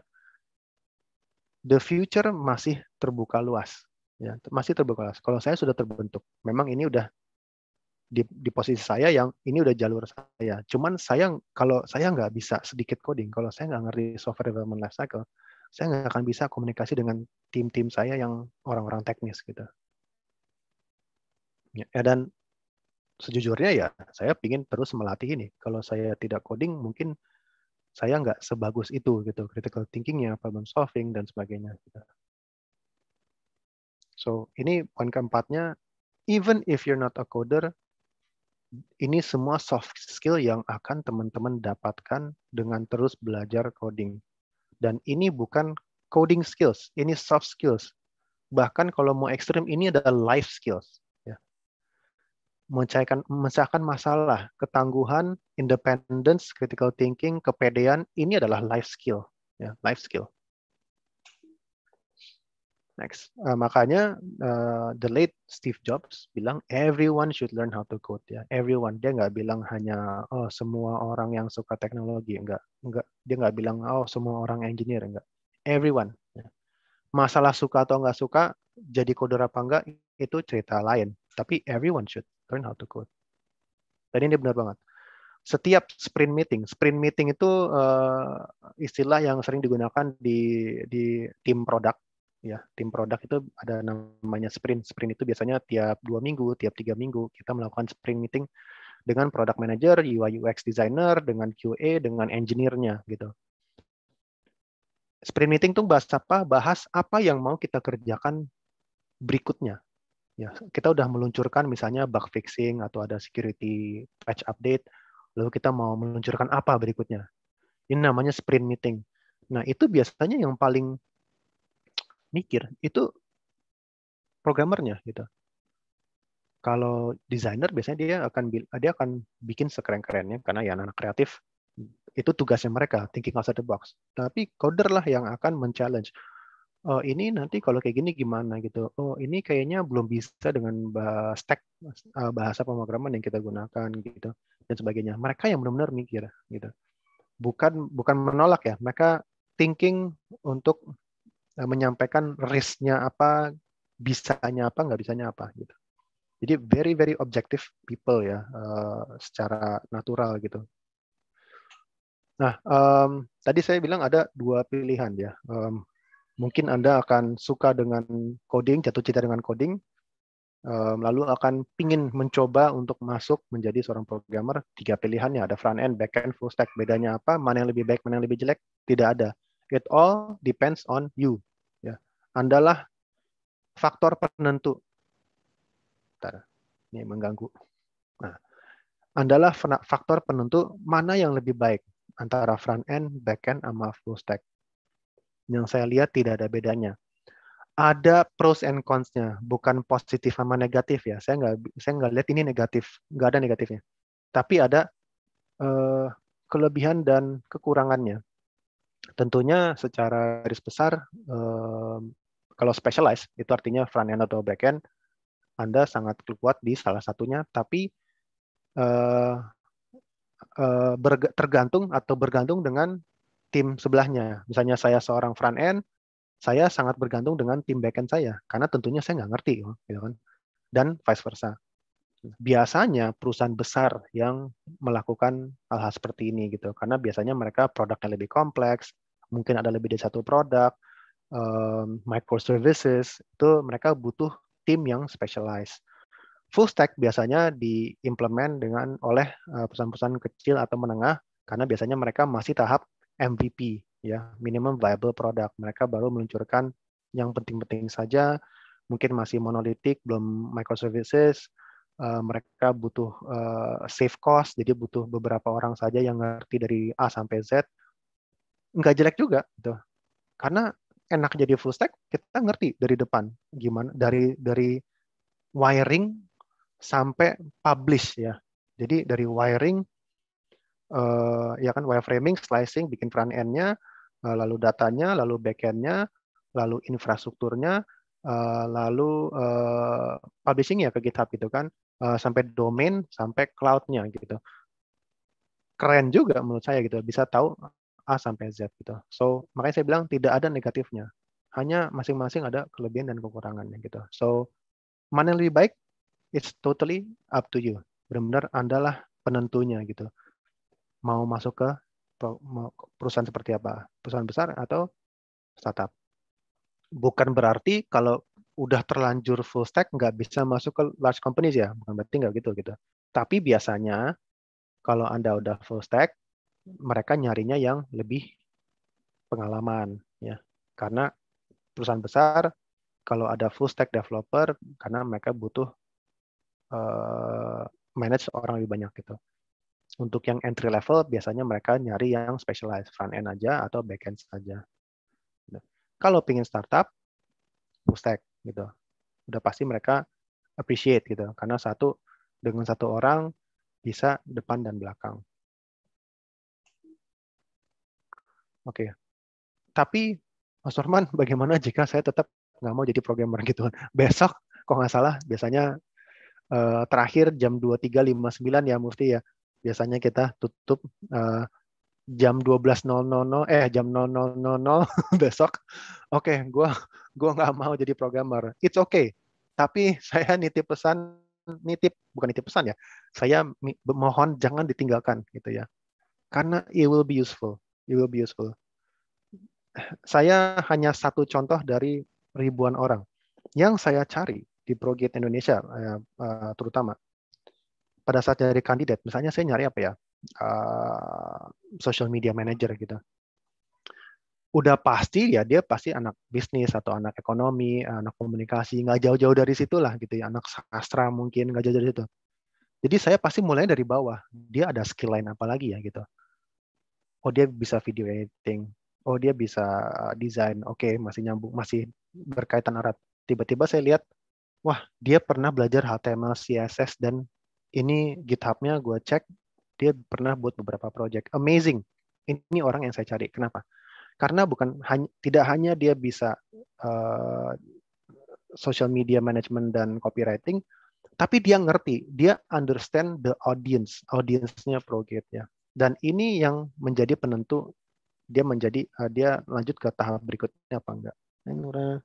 the future masih terbuka luas ya masih terbuka luas kalau saya sudah terbentuk memang ini udah di, di posisi saya yang ini udah jalur saya. Cuman sayang kalau saya nggak bisa sedikit coding, kalau saya nggak ngerti software development lifecycle, saya nggak akan bisa komunikasi dengan tim-tim saya yang orang-orang teknis gitu. Ya, ya, dan sejujurnya ya saya pingin terus melatih ini. Kalau saya tidak coding mungkin saya nggak sebagus itu gitu critical thinkingnya, problem solving dan sebagainya. Gitu. So ini poin keempatnya, even if you're not a coder, ini semua soft skill yang akan teman-teman dapatkan dengan terus belajar coding. Dan ini bukan coding skills, ini soft skills. Bahkan kalau mau ekstrim, ini adalah life skills. Ya. Mencahkan, mencahkan masalah, ketangguhan, independence, critical thinking, kepedean, ini adalah life skill. Ya, life skill. Next, uh, makanya uh, the late Steve Jobs bilang everyone should learn how to code ya. Everyone dia nggak bilang hanya oh semua orang yang suka teknologi enggak enggak dia nggak bilang oh semua orang engineer enggak. Everyone. Ya. Masalah suka atau nggak suka jadi coder apa enggak itu cerita lain. Tapi everyone should learn how to code. Dan ini benar banget. Setiap sprint meeting, sprint meeting itu uh, istilah yang sering digunakan di di tim produk ya tim produk itu ada namanya sprint sprint itu biasanya tiap dua minggu tiap tiga minggu kita melakukan sprint meeting dengan product manager UI UX designer dengan QA dengan engineer-nya gitu sprint meeting tuh bahas apa bahas apa yang mau kita kerjakan berikutnya ya kita udah meluncurkan misalnya bug fixing atau ada security patch update lalu kita mau meluncurkan apa berikutnya ini namanya sprint meeting nah itu biasanya yang paling mikir itu programmernya gitu kalau desainer biasanya dia akan dia akan bikin sekeren-kerennya karena ya anak kreatif itu tugasnya mereka thinking outside the box tapi coder lah yang akan men-challenge oh, ini nanti kalau kayak gini gimana gitu oh ini kayaknya belum bisa dengan stack eh, bahasa pemrograman yang kita gunakan gitu dan sebagainya mereka yang benar-benar mikir gitu bukan bukan menolak ya mereka thinking untuk Eh, menyampaikan risknya apa, bisanya apa, nggak bisanya apa gitu. Jadi very very objective people ya uh, secara natural gitu. Nah um, tadi saya bilang ada dua pilihan ya. Um, mungkin anda akan suka dengan coding, jatuh cinta dengan coding, um, lalu akan pingin mencoba untuk masuk menjadi seorang programmer. Tiga pilihannya ada front end, back end, full stack. Bedanya apa? Mana yang lebih baik, mana yang lebih jelek? Tidak ada It all depends on you. Ya. Andalah faktor penentu. Bentar, ini mengganggu. Nah, andalah faktor penentu mana yang lebih baik antara front end, back end, sama full stack. Yang saya lihat tidak ada bedanya ada pros and cons-nya, bukan positif sama negatif ya. Saya nggak saya nggak lihat ini negatif, nggak ada negatifnya. Tapi ada uh, kelebihan dan kekurangannya tentunya secara garis besar eh, kalau specialized itu artinya front end atau back end Anda sangat kuat di salah satunya tapi eh, eh, tergantung atau bergantung dengan tim sebelahnya. Misalnya saya seorang front end, saya sangat bergantung dengan tim back end saya karena tentunya saya nggak ngerti gitu kan. Dan vice versa biasanya perusahaan besar yang melakukan hal-hal seperti ini gitu karena biasanya mereka produknya lebih kompleks mungkin ada lebih dari satu produk um, microservices itu mereka butuh tim yang specialized full stack biasanya diimplement dengan oleh eh, perusahaan-perusahaan kecil atau menengah karena biasanya mereka masih tahap MVP ya minimum viable product mereka baru meluncurkan yang penting-penting saja mungkin masih monolitik belum microservices Eh, mereka butuh uh, eh, save cost, jadi butuh beberapa orang saja yang ngerti dari A sampai Z. Nggak jelek juga, gitu. Karena enak jadi full stack, kita ngerti dari depan gimana dari dari wiring sampai publish ya. Jadi dari wiring uh, ya kan wireframing, slicing, bikin front end-nya, uh, lalu datanya, lalu back end-nya, lalu infrastrukturnya, Eh, lalu uh, publishing ya ke GitHub gitu kan, uh, sampai domain, sampai cloudnya gitu. Keren juga menurut saya gitu, bisa tahu A sampai Z gitu. So makanya saya bilang tidak ada negatifnya, hanya masing-masing ada kelebihan dan kekurangannya gitu. So mana yang lebih baik? It's totally up to you. Benar-benar andalah penentunya gitu. Mau masuk ke perusahaan seperti apa, perusahaan besar atau startup bukan berarti kalau udah terlanjur full stack nggak bisa masuk ke large companies ya bukan berarti nggak gitu gitu tapi biasanya kalau anda udah full stack mereka nyarinya yang lebih pengalaman ya karena perusahaan besar kalau ada full stack developer karena mereka butuh uh, manage orang lebih banyak gitu untuk yang entry level biasanya mereka nyari yang specialized front end aja atau back end saja kalau pingin startup, full stack gitu. Udah pasti mereka appreciate gitu. Karena satu dengan satu orang bisa depan dan belakang. Oke. Okay. Tapi Mas Norman, bagaimana jika saya tetap nggak mau jadi programmer gitu? Besok, kok nggak salah, biasanya eh, terakhir jam 23.59 ya, Mufti ya. Biasanya kita tutup eh, jam 12.00 eh jam 00.00 besok oke okay, gue gue nggak mau jadi programmer it's okay tapi saya nitip pesan nitip bukan nitip pesan ya saya mohon jangan ditinggalkan gitu ya karena it will be useful it will be useful saya hanya satu contoh dari ribuan orang yang saya cari di ProGate Indonesia eh, eh, terutama pada saat nyari kandidat misalnya saya nyari apa ya uh, social media manager gitu udah pasti ya dia pasti anak bisnis atau anak ekonomi, anak komunikasi, nggak jauh-jauh dari situlah gitu ya, anak sastra mungkin nggak jauh dari situ. Jadi saya pasti mulai dari bawah. Dia ada skill lain apa lagi ya gitu. Oh dia bisa video editing, oh dia bisa desain, oke okay, masih nyambung, masih berkaitan erat. Tiba-tiba saya lihat, wah dia pernah belajar HTML, CSS dan ini GitHub-nya gue cek dia pernah buat beberapa project. Amazing. Ini orang yang saya cari. Kenapa? Karena bukan hanya tidak hanya dia bisa uh, social media management dan copywriting, tapi dia ngerti, dia understand the audience, audiensnya project ya. Dan ini yang menjadi penentu dia menjadi uh, dia lanjut ke tahap berikutnya apa enggak. Nura.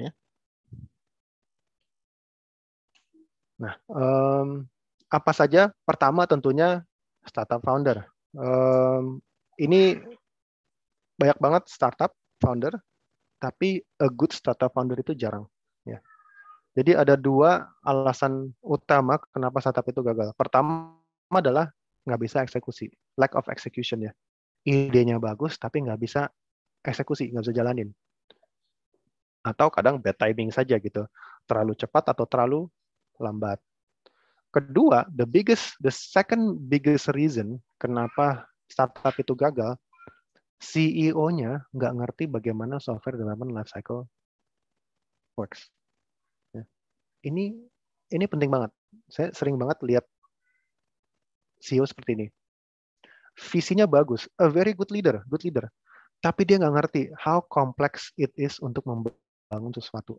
Ya. Nah, um, apa saja? Pertama tentunya startup founder. Um, ini banyak banget startup founder, tapi a good startup founder itu jarang. Ya. Jadi ada dua alasan utama kenapa startup itu gagal. Pertama adalah nggak bisa eksekusi, lack of execution ya. Idenya bagus tapi nggak bisa eksekusi, nggak bisa jalanin. Atau kadang bad timing saja gitu, terlalu cepat atau terlalu lambat. Kedua, the biggest, the second biggest reason kenapa startup itu gagal, CEO-nya nggak ngerti bagaimana software development cycle works. Ya. Ini ini penting banget. Saya sering banget lihat CEO seperti ini. Visinya bagus, a very good leader, good leader. Tapi dia nggak ngerti how complex it is untuk membangun sesuatu.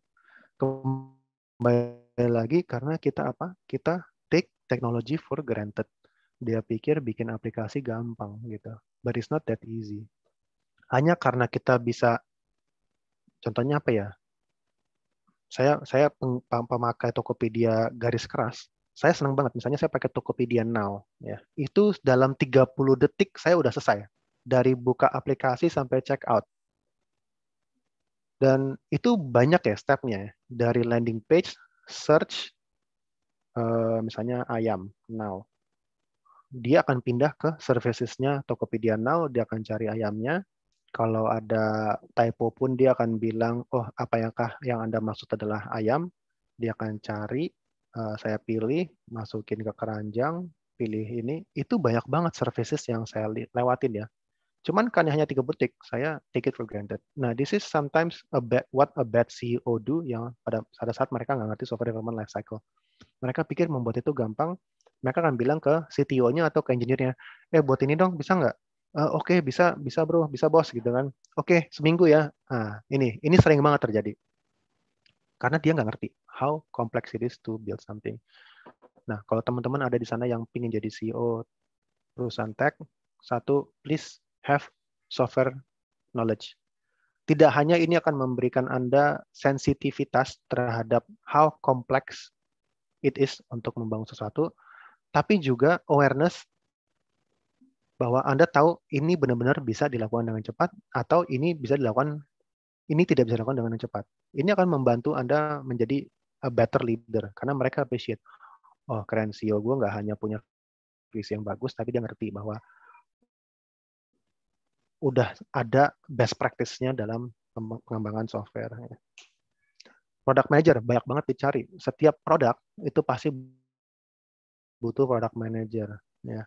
Kembali lagi karena kita apa? Kita technology for granted. Dia pikir bikin aplikasi gampang gitu, but it's not that easy. Hanya karena kita bisa, contohnya apa ya? Saya saya pemakai Tokopedia garis keras, saya senang banget. Misalnya saya pakai Tokopedia Now, ya. Itu dalam 30 detik saya udah selesai. Dari buka aplikasi sampai check out. Dan itu banyak ya stepnya. Ya. Dari landing page, search, Eh, misalnya ayam now dia akan pindah ke servicesnya Tokopedia Now, dia akan cari ayamnya. Kalau ada typo pun dia akan bilang, oh apa yangkah yang Anda maksud adalah ayam. Dia akan cari, eh, saya pilih, masukin ke keranjang, pilih ini. Itu banyak banget services yang saya lewatin ya. Cuman kan hanya tiga butik, saya take it for granted. Nah, this is sometimes a bad, what a bad CEO do yang pada, pada saat mereka nggak ngerti software development life cycle. Mereka pikir membuat itu gampang, mereka akan bilang ke CTO-nya atau ke engineer-nya, eh buat ini dong, bisa nggak? Uh, Oke, okay, bisa, bisa bro, bisa bos gitu kan. Oke, okay, seminggu ya. Nah, ini, ini sering banget terjadi. Karena dia nggak ngerti how complex it is to build something. Nah, kalau teman-teman ada di sana yang ingin jadi CEO perusahaan tech, satu, please have software knowledge. Tidak hanya ini akan memberikan Anda sensitivitas terhadap how complex it is untuk membangun sesuatu, tapi juga awareness bahwa Anda tahu ini benar-benar bisa dilakukan dengan cepat atau ini bisa dilakukan ini tidak bisa dilakukan dengan cepat. Ini akan membantu Anda menjadi a better leader karena mereka appreciate. Oh, keren CEO gue nggak hanya punya visi yang bagus, tapi dia ngerti bahwa udah ada best practice-nya dalam pengembangan software. Ya. Product manager banyak banget dicari. Setiap produk itu pasti butuh product manager. Ya.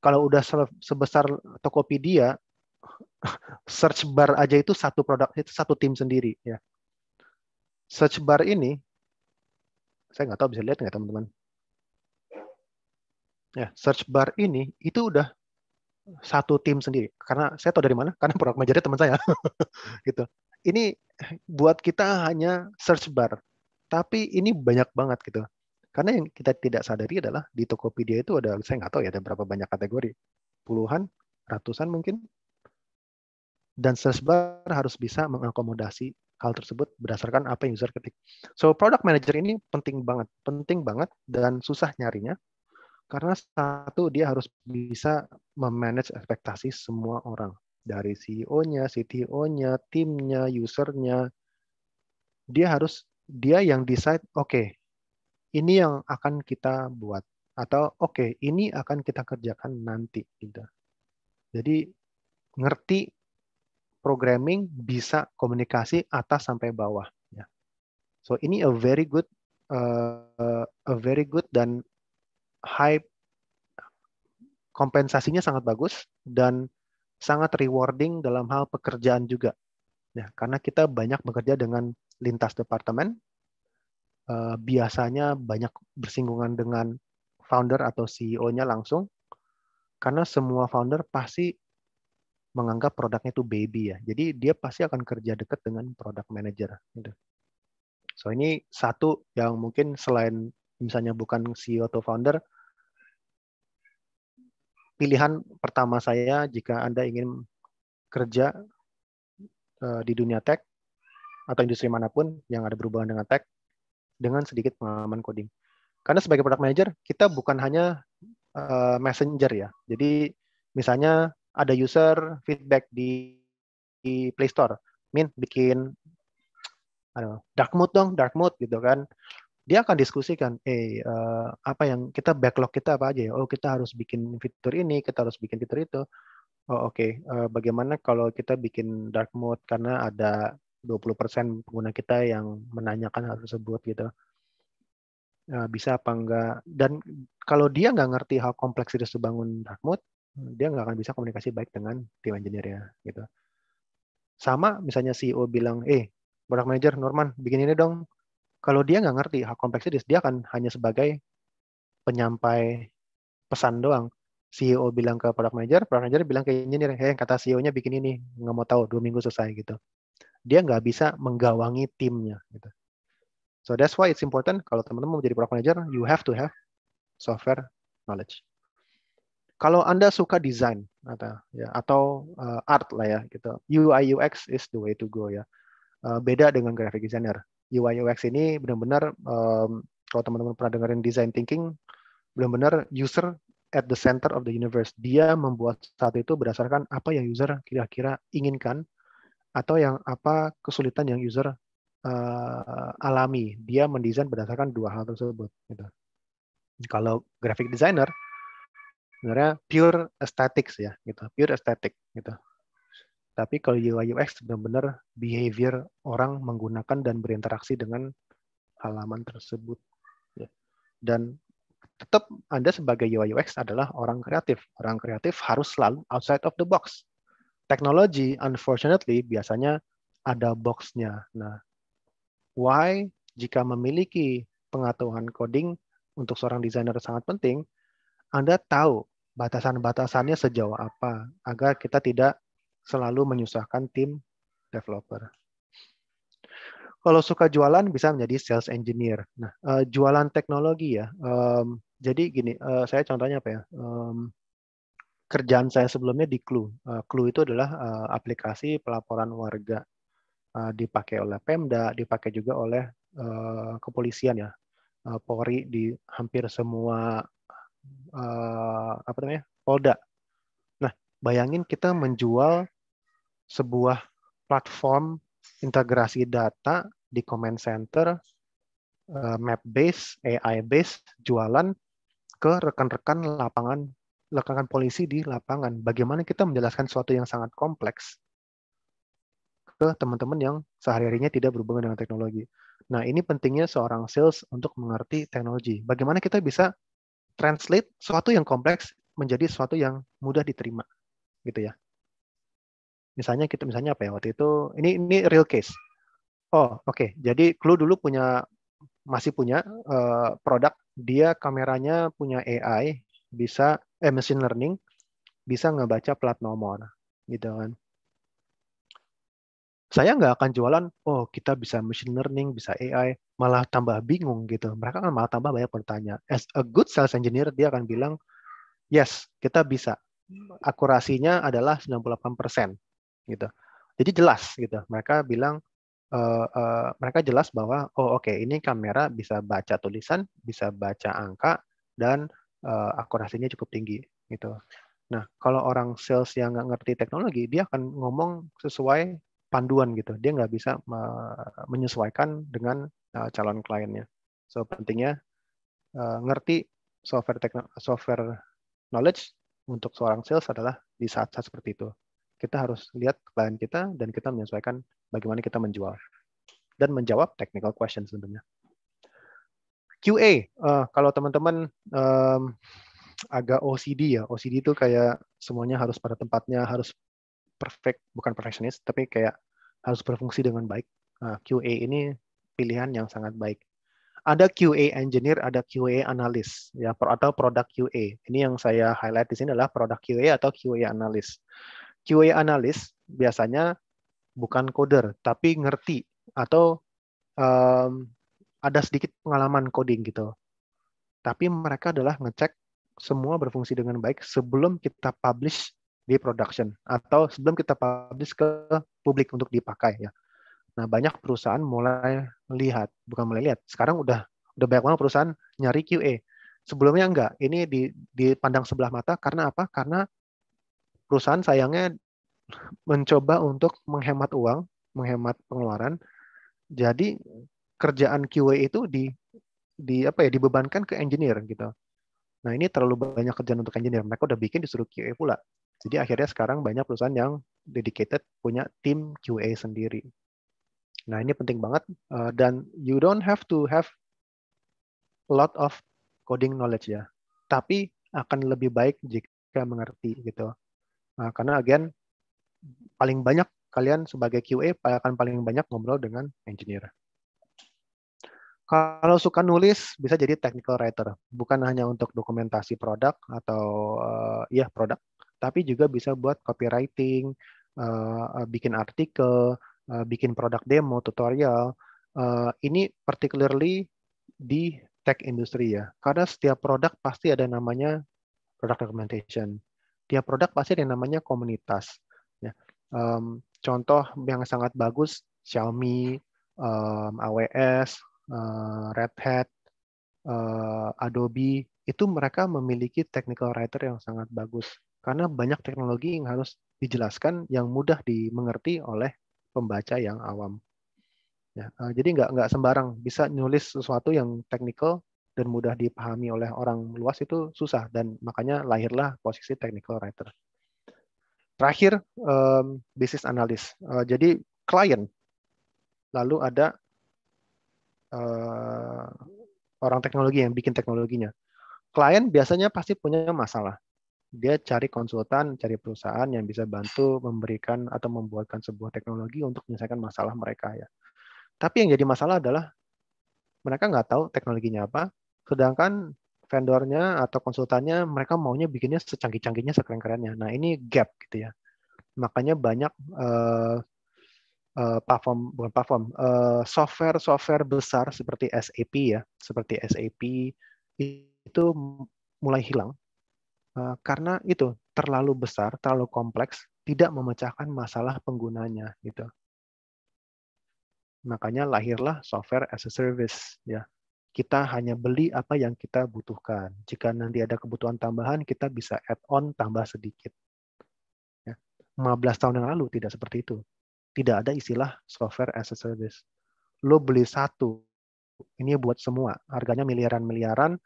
Kalau udah sebesar Tokopedia, search bar aja itu satu produk itu satu tim sendiri. Ya. Search bar ini, saya nggak tahu bisa lihat nggak teman-teman. Ya, search bar ini itu udah satu tim sendiri. Karena saya tahu dari mana? Karena produk manajernya teman saya. gitu. Ini buat kita hanya search bar. Tapi ini banyak banget gitu. Karena yang kita tidak sadari adalah di Tokopedia itu ada, saya nggak tahu ya ada berapa banyak kategori. Puluhan, ratusan mungkin. Dan search bar harus bisa mengakomodasi hal tersebut berdasarkan apa yang user ketik. So, product manager ini penting banget, penting banget dan susah nyarinya karena satu, dia harus bisa memanage ekspektasi semua orang. Dari CEO-nya, CTO-nya, timnya, usernya. Dia harus, dia yang decide, oke, okay, ini yang akan kita buat. Atau oke, okay, ini akan kita kerjakan nanti. Gitu. Jadi ngerti programming bisa komunikasi atas sampai bawah. Ya. So ini a very good uh, a very good dan Hype kompensasinya sangat bagus dan sangat rewarding dalam hal pekerjaan juga. Ya, karena kita banyak bekerja dengan lintas departemen, uh, biasanya banyak bersinggungan dengan founder atau CEO-nya langsung, karena semua founder pasti menganggap produknya itu baby ya. Jadi dia pasti akan kerja dekat dengan product manager. Gitu. So ini satu yang mungkin selain misalnya bukan CEO atau founder, pilihan pertama saya jika Anda ingin kerja eh, di dunia tech atau industri manapun yang ada berhubungan dengan tech dengan sedikit pengalaman coding. Karena sebagai product manager, kita bukan hanya eh, messenger ya. Jadi misalnya ada user feedback di, di Play Store, Min bikin aduh, dark mode dong, dark mode gitu kan dia akan diskusikan, eh uh, apa yang kita backlog kita apa aja ya? Oh kita harus bikin fitur ini, kita harus bikin fitur itu. Oh oke, okay. uh, eh, bagaimana kalau kita bikin dark mode karena ada 20% pengguna kita yang menanyakan hal tersebut gitu. Uh, bisa apa enggak? Dan kalau dia nggak ngerti hal kompleks itu sebangun dark mode, dia nggak akan bisa komunikasi baik dengan tim engineer ya gitu. Sama misalnya CEO bilang, eh product manager Norman bikin ini dong kalau dia nggak ngerti hak kompleksitas, dia akan hanya sebagai penyampai pesan doang. CEO bilang ke product manager, product manager bilang ke engineer, hey, kata CEO-nya bikin ini, nggak mau tahu, dua minggu selesai gitu. Dia nggak bisa menggawangi timnya. Gitu. So that's why it's important kalau teman-teman mau jadi product manager, you have to have software knowledge. Kalau anda suka desain atau ya, atau uh, art lah ya, gitu, UI UX is the way to go ya. Uh, beda dengan graphic designer. UI UX ini benar-benar um, kalau teman-teman pernah dengerin design thinking, benar-benar user at the center of the universe. Dia membuat saat itu berdasarkan apa yang user kira-kira inginkan atau yang apa kesulitan yang user uh, alami. Dia mendesain berdasarkan dua hal tersebut. Gitu. Kalau graphic designer, sebenarnya pure aesthetics ya, gitu, pure aesthetic gitu. Tapi kalau UI UX benar-benar behavior orang menggunakan dan berinteraksi dengan halaman tersebut. Ya. Dan tetap Anda sebagai UI UX adalah orang kreatif. Orang kreatif harus selalu outside of the box. Teknologi, unfortunately, biasanya ada boxnya. Nah, why jika memiliki pengetahuan coding untuk seorang desainer sangat penting, Anda tahu batasan-batasannya sejauh apa agar kita tidak selalu menyusahkan tim developer. Kalau suka jualan bisa menjadi sales engineer. Nah, eh, jualan teknologi ya. jadi gini, eh, saya contohnya apa ya? kerjaan saya sebelumnya di Clue. Uh, Clue itu adalah aplikasi pelaporan warga. dipakai oleh Pemda, dipakai juga oleh kepolisian ya, Polri di hampir semua apa namanya Polda. Nah, bayangin kita menjual sebuah platform integrasi data di command center eh, map base, AI base jualan ke rekan-rekan lapangan rekan polisi di lapangan. Bagaimana kita menjelaskan sesuatu yang sangat kompleks ke teman-teman yang sehari-harinya tidak berhubungan dengan teknologi. Nah, ini pentingnya seorang sales untuk mengerti teknologi. Bagaimana kita bisa translate suatu yang kompleks menjadi suatu yang mudah diterima. Gitu ya. Misalnya kita misalnya apa ya waktu itu ini ini real case. Oh, oke. Okay. Jadi Clue dulu punya masih punya uh, produk dia kameranya punya AI bisa eh machine learning bisa ngebaca plat nomor gitu kan saya nggak akan jualan oh kita bisa machine learning bisa AI malah tambah bingung gitu mereka kan malah tambah banyak bertanya as a good sales engineer dia akan bilang yes kita bisa akurasinya adalah 98% gitu. Jadi jelas gitu. Mereka bilang uh, uh, mereka jelas bahwa oh oke okay, ini kamera bisa baca tulisan, bisa baca angka dan uh, akurasinya cukup tinggi gitu. Nah, kalau orang sales yang nggak ngerti teknologi, dia akan ngomong sesuai panduan gitu. Dia nggak bisa menyesuaikan dengan uh, calon kliennya. So pentingnya uh, ngerti software software knowledge untuk seorang sales adalah di saat-saat seperti itu kita harus lihat klien kita dan kita menyesuaikan bagaimana kita menjual dan menjawab technical question sebenarnya. QA, uh, eh, kalau teman-teman um, agak OCD ya, OCD itu kayak semuanya harus pada tempatnya, harus perfect, bukan perfectionist tapi kayak harus berfungsi dengan baik. Nah, QA ini pilihan yang sangat baik. Ada QA engineer, ada QA analis, ya atau produk QA. Ini yang saya highlight di sini adalah produk QA atau QA analis. QA analis biasanya bukan coder tapi ngerti atau um, ada sedikit pengalaman coding gitu. Tapi mereka adalah ngecek semua berfungsi dengan baik sebelum kita publish di production atau sebelum kita publish ke publik untuk dipakai ya. Nah, banyak perusahaan mulai lihat, bukan mulai lihat. Sekarang udah udah banyak banget perusahaan nyari QA. Sebelumnya enggak. Ini di dipandang sebelah mata karena apa? Karena perusahaan sayangnya mencoba untuk menghemat uang, menghemat pengeluaran. Jadi kerjaan QA itu di di apa ya dibebankan ke engineer gitu. Nah, ini terlalu banyak kerjaan untuk engineer. Mereka udah bikin disuruh QA pula. Jadi akhirnya sekarang banyak perusahaan yang dedicated punya tim QA sendiri. Nah, ini penting banget uh, dan you don't have to have a lot of coding knowledge ya. Tapi akan lebih baik jika mengerti gitu. Nah, karena again paling banyak kalian sebagai QA akan paling banyak ngobrol dengan engineer. Kalau suka nulis bisa jadi technical writer, bukan hanya untuk dokumentasi produk atau uh, ya produk, tapi juga bisa buat copywriting, uh, bikin artikel, uh, bikin produk demo, tutorial. Uh, ini particularly di tech industry ya, karena setiap produk pasti ada namanya product documentation tiap produk pasti ada yang namanya komunitas. Ya. Um, contoh yang sangat bagus Xiaomi, um, AWS, uh, eh, Red Hat, uh, Adobe itu mereka memiliki technical writer yang sangat bagus karena banyak teknologi yang harus dijelaskan yang mudah dimengerti oleh pembaca yang awam. Ya, eh, jadi nggak nggak sembarang bisa nulis sesuatu yang technical dan mudah dipahami oleh orang luas itu susah dan makanya lahirlah posisi technical writer. Terakhir um, business analyst. Uh, jadi klien lalu ada uh, orang teknologi yang bikin teknologinya. Klien biasanya pasti punya masalah. Dia cari konsultan, cari perusahaan yang bisa bantu memberikan atau membuatkan sebuah teknologi untuk menyelesaikan masalah mereka ya. Tapi yang jadi masalah adalah mereka nggak tahu teknologinya apa, Sedangkan vendornya atau konsultannya mereka maunya bikinnya secanggih-canggihnya, sekeren-kerennya. Nah, ini gap gitu ya. Makanya banyak uh, uh, platform bukan platform, software eh, software-software besar seperti SAP ya, seperti SAP itu mulai hilang uh, karena itu terlalu besar, terlalu kompleks, tidak memecahkan masalah penggunanya gitu. Makanya lahirlah software as a service ya kita hanya beli apa yang kita butuhkan. Jika nanti ada kebutuhan tambahan, kita bisa add on tambah sedikit. 15 ya, tahun yang lalu tidak seperti itu. Tidak ada istilah software as a service. Lo beli satu, ini buat semua. Harganya miliaran-miliaran.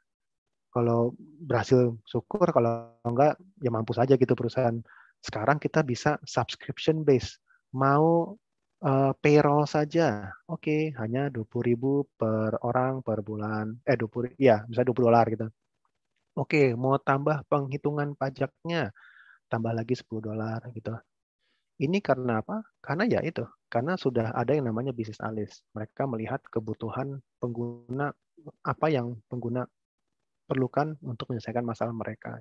Kalau berhasil syukur, kalau enggak ya mampu saja gitu perusahaan. Sekarang kita bisa subscription base. Mau uh, payroll saja. Oke, okay, hanya 20.000 per orang per bulan. Eh 20 ya, bisa 20 dolar gitu. Oke, okay, mau tambah penghitungan pajaknya tambah lagi 10 dolar gitu. Ini karena apa? Karena ya itu, karena sudah ada yang namanya bisnis alis. Mereka melihat kebutuhan pengguna apa yang pengguna perlukan untuk menyelesaikan masalah mereka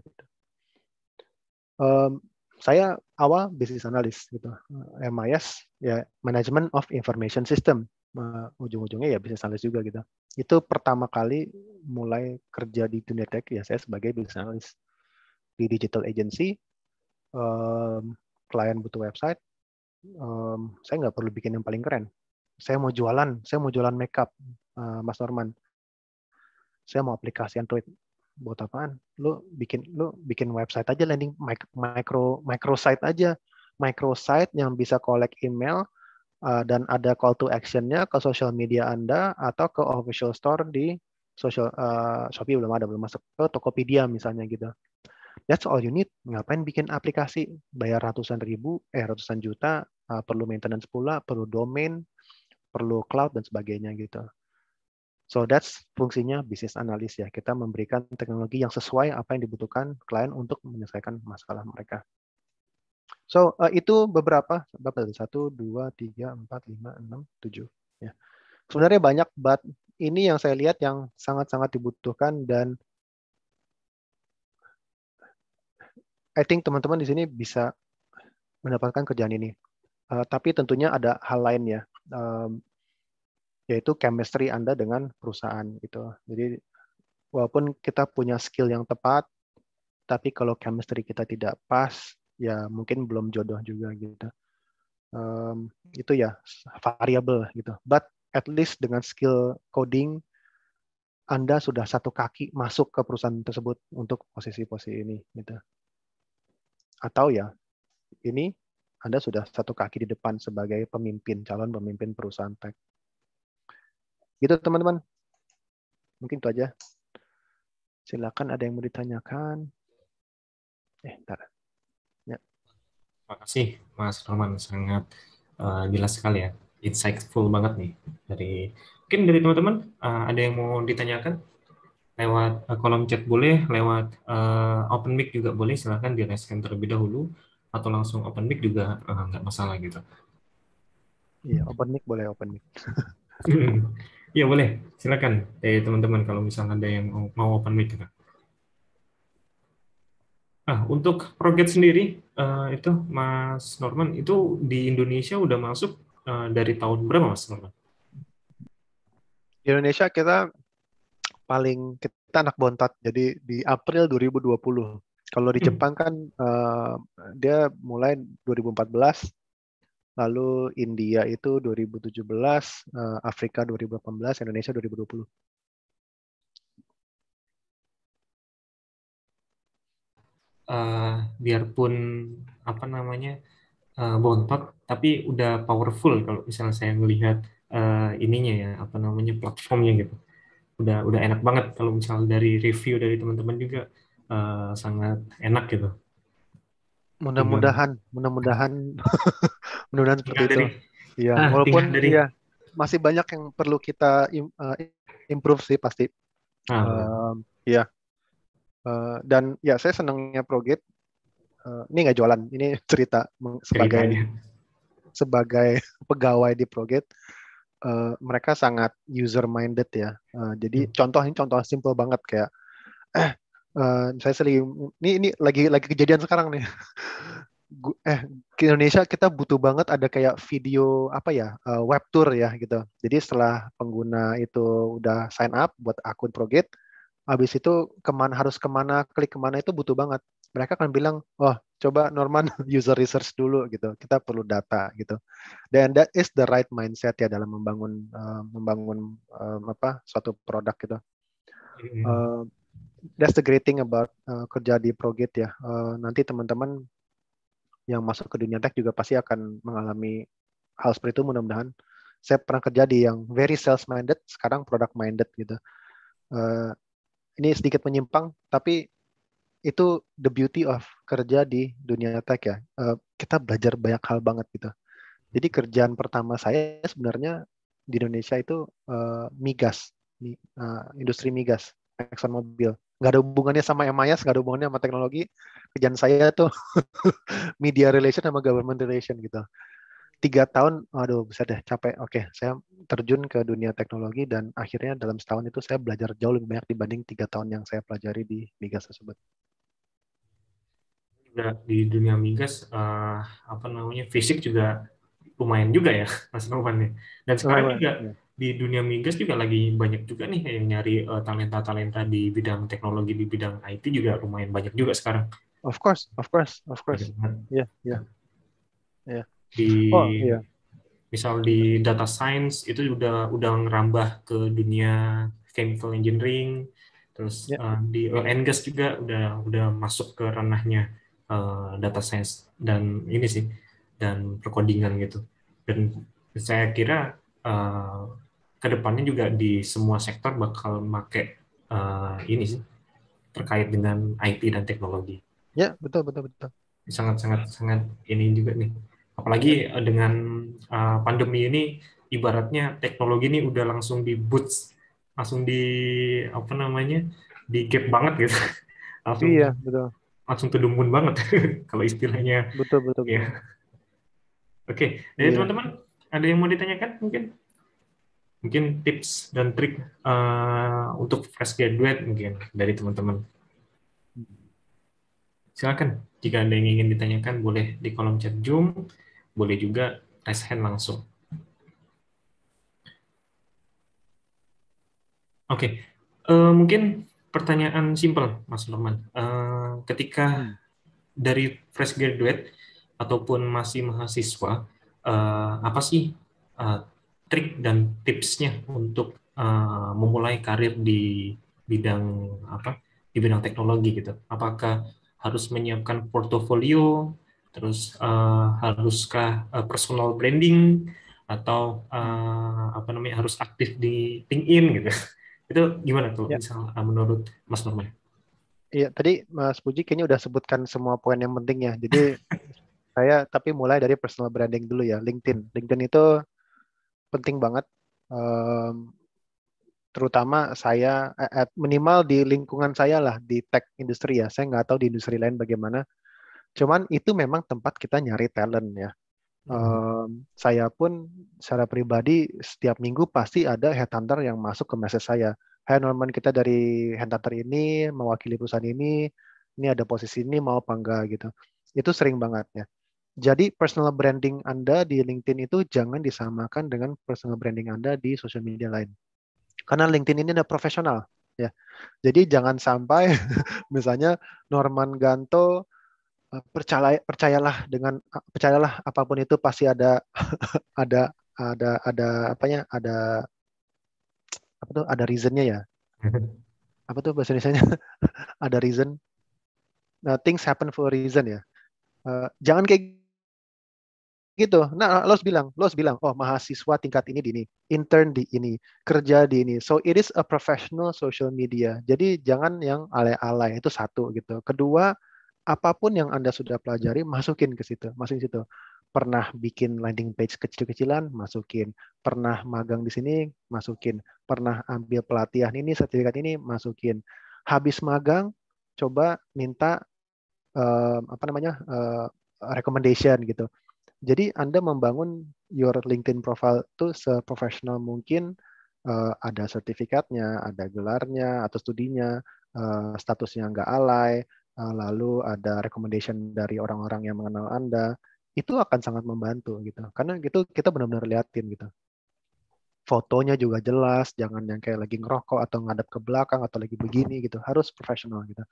Um, saya awal bisnis analis gitu MIS ya Management of Information System uh, ujung-ujungnya ya bisnis analis juga gitu itu pertama kali mulai kerja di dunia tech ya saya sebagai bisnis analis di digital agency um, klien butuh website um, saya nggak perlu bikin yang paling keren saya mau jualan saya mau jualan makeup uh, Mas Norman saya mau aplikasi Android buat apaan lu bikin lu bikin website aja landing micro micro site aja micro site yang bisa collect email uh, dan ada call to actionnya ke social media anda atau ke official store di social uh, Shopee belum ada belum masuk ke Tokopedia misalnya gitu that's all you need. Ngapain bikin aplikasi? Bayar ratusan ribu, eh ratusan juta, uh, perlu maintenance pula, perlu domain, perlu cloud dan sebagainya gitu. So that's fungsinya bisnis analis ya. Kita memberikan teknologi yang sesuai apa yang dibutuhkan klien untuk menyelesaikan masalah mereka. So uh, itu beberapa berapa satu dua tiga empat lima enam tujuh ya. Sebenarnya banyak, but ini yang saya lihat yang sangat-sangat dibutuhkan dan I think teman-teman di sini bisa mendapatkan kerjaan ini. Uh, tapi tentunya ada hal lain ya. Um, yaitu chemistry Anda dengan perusahaan gitu. Jadi walaupun kita punya skill yang tepat, tapi kalau chemistry kita tidak pas, ya mungkin belum jodoh juga gitu. Um, itu ya variabel gitu. But at least dengan skill coding, Anda sudah satu kaki masuk ke perusahaan tersebut untuk posisi-posisi ini gitu. Atau ya ini Anda sudah satu kaki di depan sebagai pemimpin calon pemimpin perusahaan tech Gitu teman-teman. Mungkin itu aja. Silakan ada yang mau ditanyakan. Eh, ntar. Ya. Terima kasih Mas Roman sangat uh, jelas sekali ya. Insightful banget nih dari mungkin dari teman-teman uh, ada yang mau ditanyakan lewat uh, kolom chat boleh, lewat uh, open mic juga boleh, silakan direskan terlebih dahulu, atau langsung open mic juga uh, masalah gitu. Iya, open mic boleh open mic. Iya boleh, silakan dari eh, teman-teman kalau misalnya ada yang mau open mic. Nah, untuk Proget sendiri eh, itu Mas Norman itu di Indonesia udah masuk eh, dari tahun berapa Mas Norman? Di Indonesia kita paling kita anak bontot jadi di April 2020. Kalau di hmm. Jepang kan uh, dia mulai 2014 lalu India itu 2017, eh, Afrika 2018, Indonesia 2020. Uh, eh, biarpun apa namanya uh, bontot, tapi udah powerful kalau misalnya saya melihat uh, ininya ya apa namanya platformnya gitu, udah udah enak banget kalau misalnya dari review dari teman-teman juga uh, sangat enak gitu. Mudah-mudahan, mudah-mudahan mudah-mudahan seperti itu. Iya, ah, walaupun iya masih banyak yang perlu kita uh, improve sih pasti. Ah. uh, iya. Uh, dan ya saya senangnya Progate uh, ini nggak jualan, ini cerita sebagai Ceritanya. sebagai pegawai di Progate uh, mereka sangat user minded ya. Uh, jadi hmm. contoh ini contoh simple banget kayak eh uh, saya sering ini ini lagi lagi kejadian sekarang nih. eh ke Indonesia kita butuh banget ada kayak video apa ya uh, web tour ya gitu. Jadi setelah pengguna itu udah sign up buat akun Progate, habis itu kemana harus kemana klik kemana itu butuh banget. Mereka akan bilang, oh coba Norman user research dulu gitu. Kita perlu data gitu. Dan that is the right mindset ya dalam membangun uh, membangun um, apa suatu produk gitu. Uh, that's the great thing about uh, kerja di Progate ya. Uh, nanti teman-teman yang masuk ke dunia tech juga pasti akan mengalami hal seperti itu mudah-mudahan. Saya pernah kerja di yang very sales minded, sekarang product minded gitu. Uh, ini sedikit menyimpang, tapi itu the beauty of kerja di dunia tech ya. Uh, kita belajar banyak hal banget gitu. Jadi kerjaan pertama saya sebenarnya di Indonesia itu uh, migas, uh, industri migas, Exxon Mobil nggak ada hubungannya sama MIS, nggak ada hubungannya sama teknologi. Kerjaan saya tuh media relation sama government relation gitu. Tiga tahun, aduh bisa deh capek. Oke, saya terjun ke dunia teknologi dan akhirnya dalam setahun itu saya belajar jauh lebih banyak dibanding tiga tahun yang saya pelajari di migas tersebut. Juga di dunia migas, uh, apa namanya fisik juga lumayan juga ya, Mas Novan ya. Dan sekarang oh, juga iya di dunia migas juga lagi banyak juga nih yang nyari eh, talenta-talenta di bidang teknologi di bidang IT juga lumayan banyak juga sekarang. Of course, of course, of course. Iya, iya. Iya. Di oh, yeah. misal di data science itu udah udah ngerambah ke dunia chemical engineering, terus yeah. Ya. uh, di oil and gas juga udah udah masuk ke ranahnya uh, data science dan ini sih dan perkodingan gitu. Dan saya kira uh, kedepannya juga di semua sektor bakal make uh, ini sih terkait dengan IT dan teknologi. Ya betul betul betul. Sangat sangat sangat ini juga nih. Apalagi ya. dengan uh, pandemi ini ibaratnya teknologi ini udah langsung di boots langsung di apa namanya di gap banget gitu. langsung, iya betul. Langsung kedumun banget kalau istilahnya. Betul betul. Ya. Oke, okay. jadi iya. teman-teman ada yang mau ditanyakan mungkin? Mungkin tips dan trik uh, untuk fresh graduate mungkin dari teman-teman. Silakan, jika ada yang ingin ditanyakan boleh di kolom chat Zoom, boleh juga raise hand langsung. Oke, okay. uh, eh, mungkin pertanyaan simple Mas Norman. Uh, eh, ketika hmm. dari fresh graduate ataupun masih mahasiswa, uh, apa sih uh, trik dan tipsnya untuk uh, memulai karir di bidang apa di bidang teknologi gitu apakah harus menyiapkan portofolio terus uh, haruskah uh, personal branding atau uh, apa namanya harus aktif di LinkedIn gitu itu gimana tuh ya. misal uh, menurut Mas Norman? Iya tadi Mas Puji kayaknya udah sebutkan semua poin yang penting ya jadi saya tapi mulai dari personal branding dulu ya LinkedIn LinkedIn itu penting banget um, terutama saya eh, at minimal di lingkungan saya lah di tech industri ya saya nggak tahu di industri lain bagaimana cuman itu memang tempat kita nyari talent ya um, saya pun secara pribadi setiap minggu pasti ada headhunter yang masuk ke message saya Hai hey, Norman kita dari headhunter ini mewakili perusahaan ini ini ada posisi ini mau apa enggak gitu itu sering banget ya jadi personal branding Anda di LinkedIn itu jangan disamakan dengan personal branding Anda di sosial media lain. Karena LinkedIn ini ada profesional, ya. Jadi jangan sampai misalnya Norman Ganto eh, percaya percayalah dengan percayalah apapun itu pasti ada ada ada ada apanya ada apa tuh ada reasonnya ya apa tuh bahasa Indonesia ada reason nah, things happen for a reason ya uh, jangan kayak gitu. Nah, lo bilang, lo bilang, oh mahasiswa tingkat ini di ini, intern di ini, kerja di ini. So it is a professional social media. Jadi jangan yang alay-alay itu satu gitu. Kedua, apapun yang anda sudah pelajari masukin ke situ, masukin ke situ. Pernah bikin landing page kecil-kecilan, masukin. Pernah magang di sini, masukin. Pernah ambil pelatihan ini, sertifikat ini, masukin. Habis magang, coba minta uh, apa namanya uh, recommendation gitu jadi Anda membangun your LinkedIn profile itu seprofesional mungkin, uh, ada sertifikatnya, ada gelarnya atau studinya, uh, statusnya nggak alay, uh, lalu ada recommendation dari orang-orang yang mengenal Anda, itu akan sangat membantu gitu. Karena gitu kita benar-benar liatin gitu. Fotonya juga jelas, jangan yang kayak lagi ngerokok atau ngadap ke belakang atau lagi begini gitu. Harus profesional gitu.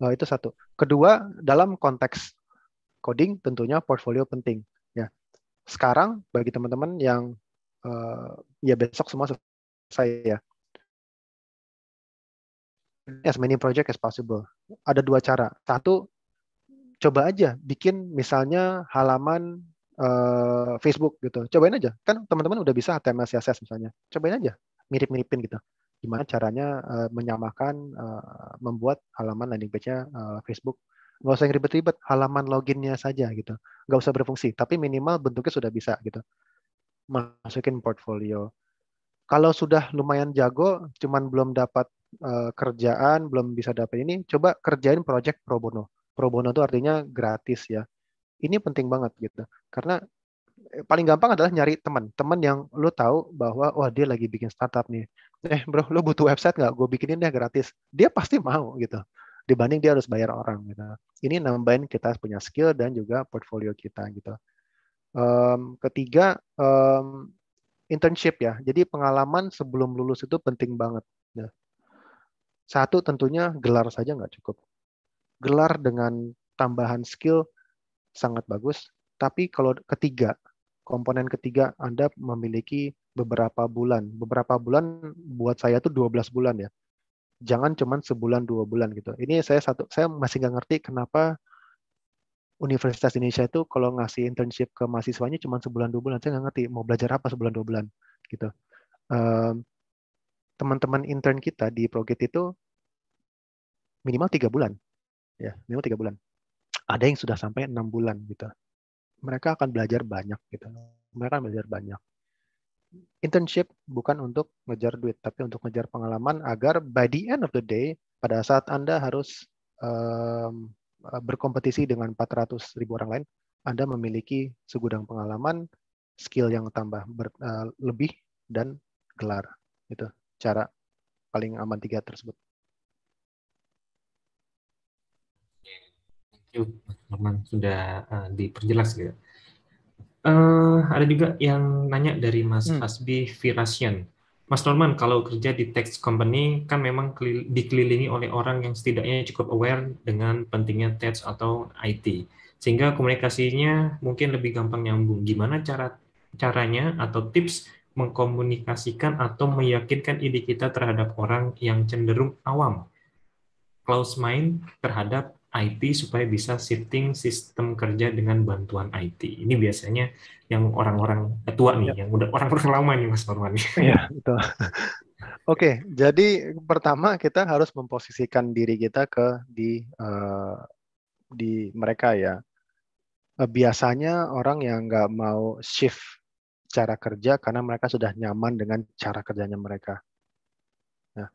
Nah, itu satu. Kedua, dalam konteks coding tentunya portfolio penting ya. Sekarang bagi teman-teman yang uh, ya besok semua selesai ya. As many project as possible. Ada dua cara. Satu coba aja bikin misalnya halaman uh, Facebook gitu. Cobain aja. Kan teman-teman udah bisa HTML CSS misalnya. Cobain aja mirip-miripin gitu. Gimana caranya uh, menyamakan uh, membuat halaman landing page-nya uh, Facebook nggak usah yang ribet-ribet halaman loginnya saja gitu nggak usah berfungsi tapi minimal bentuknya sudah bisa gitu masukin portfolio kalau sudah lumayan jago cuman belum dapat uh, kerjaan belum bisa dapat ini coba kerjain project pro bono pro bono itu artinya gratis ya ini penting banget gitu karena eh, paling gampang adalah nyari teman teman yang lo tahu bahwa wah dia lagi bikin startup nih eh bro lo butuh website nggak gue bikinin deh gratis dia pasti mau gitu dibanding dia harus bayar orang gitu. Ini nambahin kita punya skill dan juga portfolio kita gitu. Um, ketiga um, internship ya. Jadi pengalaman sebelum lulus itu penting banget. Ya. Satu tentunya gelar saja nggak cukup. Gelar dengan tambahan skill sangat bagus. Tapi kalau ketiga komponen ketiga Anda memiliki beberapa bulan. Beberapa bulan buat saya tuh 12 bulan ya jangan cuman sebulan dua bulan gitu. Ini saya satu, saya masih nggak ngerti kenapa Universitas Indonesia itu kalau ngasih internship ke mahasiswanya cuma sebulan dua bulan. Saya nggak ngerti mau belajar apa sebulan dua bulan gitu. Teman-teman intern kita di Proget itu minimal tiga bulan, ya minimal tiga bulan. Ada yang sudah sampai enam bulan gitu. Mereka akan belajar banyak gitu. Mereka akan belajar banyak internship bukan untuk ngejar duit, tapi untuk ngejar pengalaman agar by the end of the day, pada saat Anda harus um, berkompetisi dengan 400 ribu orang lain, Anda memiliki segudang pengalaman, skill yang tambah ber, uh, lebih, dan gelar. Itu cara paling aman tiga tersebut. Thank you, Norman. sudah uh, diperjelas gitu. Ya. Uh, ada juga yang nanya dari Mas hmm. Asbi Virasian, Mas Norman, kalau kerja di tech company kan memang dikelilingi oleh orang yang setidaknya cukup aware dengan pentingnya tech atau IT, sehingga komunikasinya mungkin lebih gampang nyambung. Gimana cara caranya atau tips mengkomunikasikan atau meyakinkan ide kita terhadap orang yang cenderung awam, close mind terhadap IT supaya bisa shifting sistem kerja dengan bantuan IT. Ini biasanya yang orang-orang tua nih, ya. yang udah orang-orang lama nih Mas Norman. Iya, betul. Oke, jadi pertama kita harus memposisikan diri kita ke di uh, di mereka ya. Eh, biasanya orang yang nggak mau shift cara kerja karena mereka sudah nyaman dengan cara kerjanya mereka. Nah,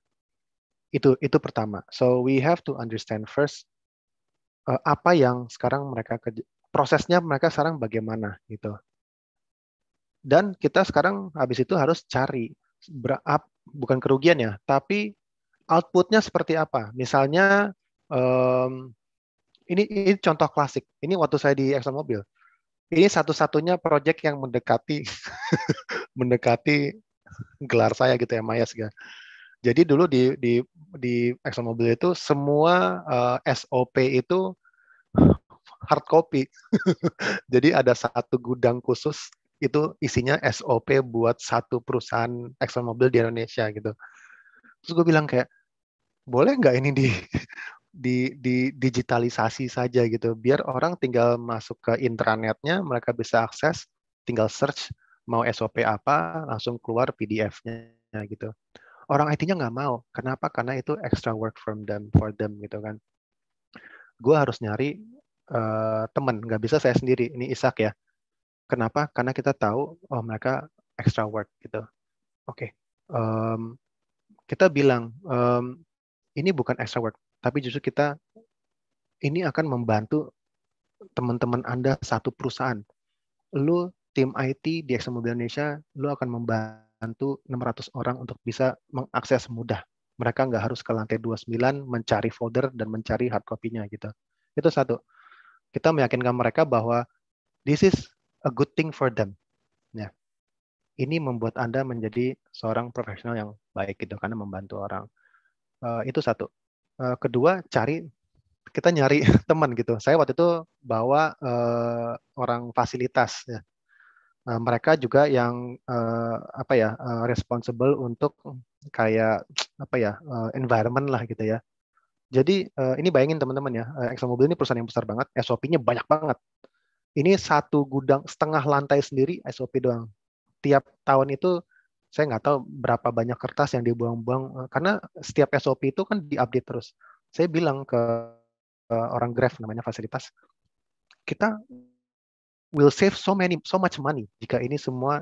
itu itu pertama. So we have to understand first Eh, apa yang sekarang mereka prosesnya mereka sekarang bagaimana gitu. Dan kita sekarang habis itu harus cari berap bukan kerugian ya, tapi outputnya seperti apa. Misalnya um, ini, ini contoh klasik. Ini waktu saya di Exxon Mobil. Ini satu-satunya proyek yang mendekati mendekati gelar saya gitu ya Maya segala. Ya. Jadi dulu di di di Mobil itu semua uh, eh, SOP itu hard copy. Jadi ada satu gudang khusus itu isinya SOP buat satu perusahaan Mobil di Indonesia gitu. Terus gue bilang kayak boleh nggak ini di di di digitalisasi saja gitu biar orang tinggal masuk ke intranetnya mereka bisa akses tinggal search mau SOP apa langsung keluar PDF-nya gitu orang IT-nya nggak mau. Kenapa? Karena itu extra work from them for them gitu kan. Gue harus nyari uh, eh, teman, Gak bisa saya sendiri. Ini Isak ya. Kenapa? Karena kita tahu oh mereka extra work gitu. Oke, okay. um, kita bilang um, ini bukan extra work, tapi justru kita ini akan membantu teman-teman Anda satu perusahaan. Lu tim IT di Exxon Mobil Indonesia, lu akan membantu bantu 600 orang untuk bisa mengakses mudah. Mereka nggak harus ke lantai 29 mencari folder dan mencari hard copy-nya gitu. Itu satu. Kita meyakinkan mereka bahwa this is a good thing for them. Ya. Ini membuat Anda menjadi seorang profesional yang baik gitu karena membantu orang. Uh, itu satu. Uh, kedua, cari kita nyari teman gitu. Saya waktu itu bawa uh, orang fasilitas ya Eh, mereka juga yang uh, apa ya uh, responsible untuk kayak apa ya uh, environment lah gitu ya. Jadi uh, ini bayangin teman-teman ya, uh, Mobil ini perusahaan yang besar banget, SOP-nya banyak banget. Ini satu gudang setengah lantai sendiri SOP doang. Tiap tahun itu saya nggak tahu berapa banyak kertas yang dibuang-buang karena setiap SOP itu kan diupdate terus. Saya bilang ke orang Grab namanya fasilitas, kita will save so many so much money jika ini semua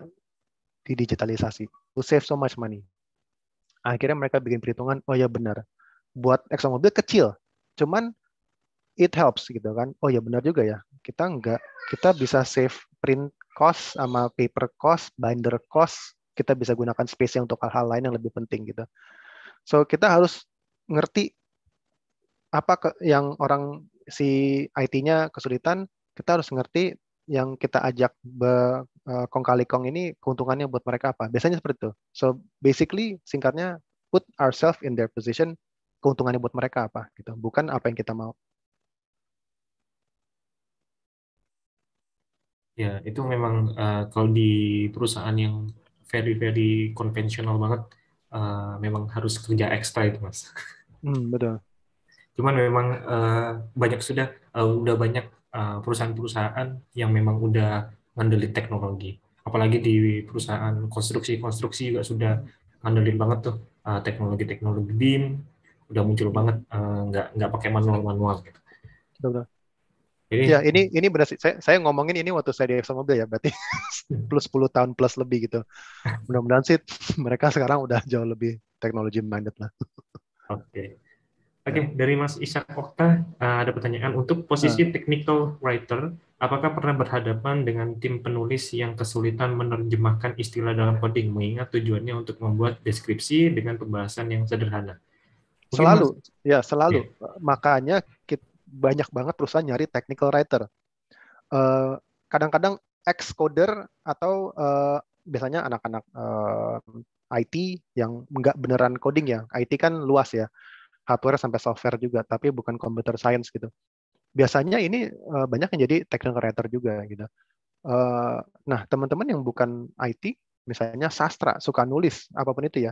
didigitalisasi. Will save so much money. Akhirnya mereka bikin perhitungan, oh ya benar. Buat mobil kecil, cuman it helps gitu kan. Oh ya benar juga ya. Kita enggak kita bisa save print cost sama paper cost, binder cost, kita bisa gunakan space yang untuk hal-hal lain yang lebih penting gitu. So kita harus ngerti apa ke, yang orang si IT-nya kesulitan, kita harus ngerti yang kita ajak be, uh, kong kali kong ini keuntungannya buat mereka apa? Biasanya seperti itu. So basically singkatnya put ourselves in their position, keuntungannya buat mereka apa gitu, bukan apa yang kita mau. Ya, itu memang uh, kalau di perusahaan yang very very konvensional banget uh, memang harus kerja ekstra itu, Mas. Hmm, betul. Cuman memang uh, banyak sudah uh, udah banyak Eh, perusahaan-perusahaan yang memang udah ngandelin teknologi. Apalagi di perusahaan konstruksi-konstruksi juga sudah ngandelin banget tuh eh, teknologi-teknologi uh, BIM, udah muncul banget eh, nggak nggak pakai manual-manual gitu. Jadi, ya ini ini benar sih. Saya, saya ngomongin ini waktu saya di Exxon Mobil ya berarti plus 10 tahun plus lebih gitu. Mudah-mudahan sih mereka sekarang udah jauh lebih teknologi minded lah. Oke. Okay. Oke, okay, ya. dari Mas Ishak Okta eh, ada pertanyaan untuk posisi ya. technical writer, apakah pernah berhadapan dengan tim penulis yang kesulitan menerjemahkan istilah dalam coding mengingat tujuannya untuk membuat deskripsi dengan pembahasan yang sederhana? Mungkin selalu, mas... ya selalu. Yeah. Ya. Makanya kita, banyak banget perusahaan nyari technical writer. Eh, kadang-kadang ex coder atau eh, biasanya anak-anak IT yang nggak beneran coding ya. IT kan luas ya hardware sampai software juga, tapi bukan computer science gitu. Biasanya ini uh, banyak yang jadi technical writer juga gitu. Uh, nah, teman-teman yang bukan IT, misalnya sastra, suka nulis, apapun itu ya,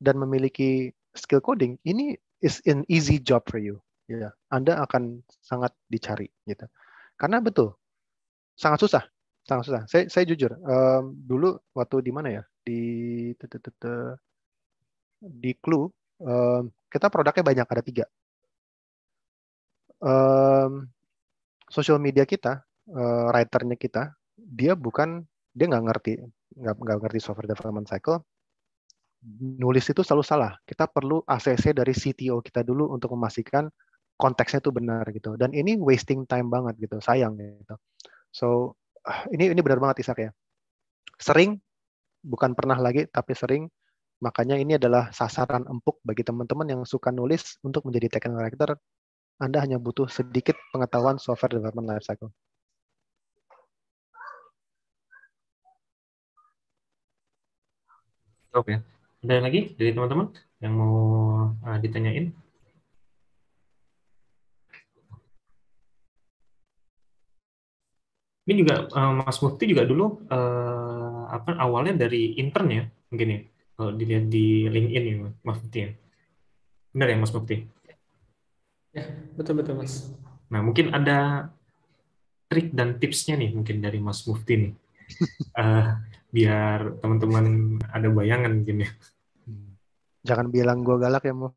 dan memiliki skill coding, ini is an easy job for you. Ya, Anda akan sangat dicari gitu. Karena betul, sangat susah, sangat susah. Saya, saya jujur, um, dulu waktu di mana ya, di di clue Um, kita produknya banyak, ada tiga. Um, social media kita, uh, writernya kita, dia bukan dia nggak ngerti nggak ngerti software development cycle nulis itu selalu salah kita perlu ACC dari CTO kita dulu untuk memastikan konteksnya itu benar gitu dan ini wasting time banget gitu sayang gitu so ah, ini ini benar banget Isak ya sering bukan pernah lagi tapi sering Makanya ini adalah sasaran empuk bagi teman-teman yang suka nulis untuk menjadi technical writer. Anda hanya butuh sedikit pengetahuan software development lifecycle. Oke. Okay. Ada lagi dari teman-teman yang mau eh, ditanyain? Ini juga uh, Mas Mufti juga dulu eh, apa awalnya dari intern ya mungkin ya kalau dilihat di LinkedIn ya, Mas Mufti ya. Benar ya Mas Mufti? Ya, betul-betul Mas. Nah, mungkin ada trik dan tipsnya nih mungkin dari Mas Mufti nih. uh, biar teman-teman ada bayangan mungkin ya. Jangan bilang gue galak ya, Mo.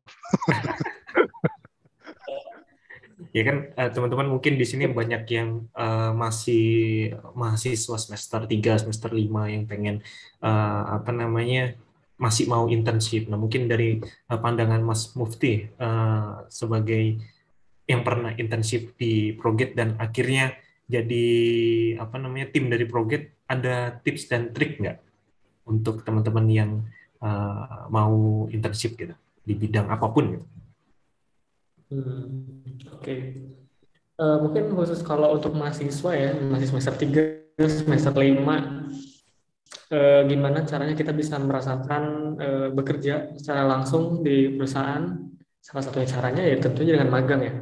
ya kan eh, teman-teman mungkin di sini banyak yang eh, masih mahasiswa semester 3, semester 5 yang pengen apa namanya masih mau internship. Nah, mungkin dari eh, pandangan Mas Mufti uh, sebagai yang pernah internship di Proget dan akhirnya jadi apa namanya tim dari Proget, ada tips dan trik nggak untuk teman-teman yang uh, mau internship gitu di bidang apapun gitu? Hmm, Oke, okay. uh, mungkin khusus kalau untuk mahasiswa ya, mahasiswa semester 3, semester 5, e, gimana caranya kita bisa merasakan e, bekerja secara langsung di perusahaan. Salah satunya caranya ya tentunya dengan magang ya.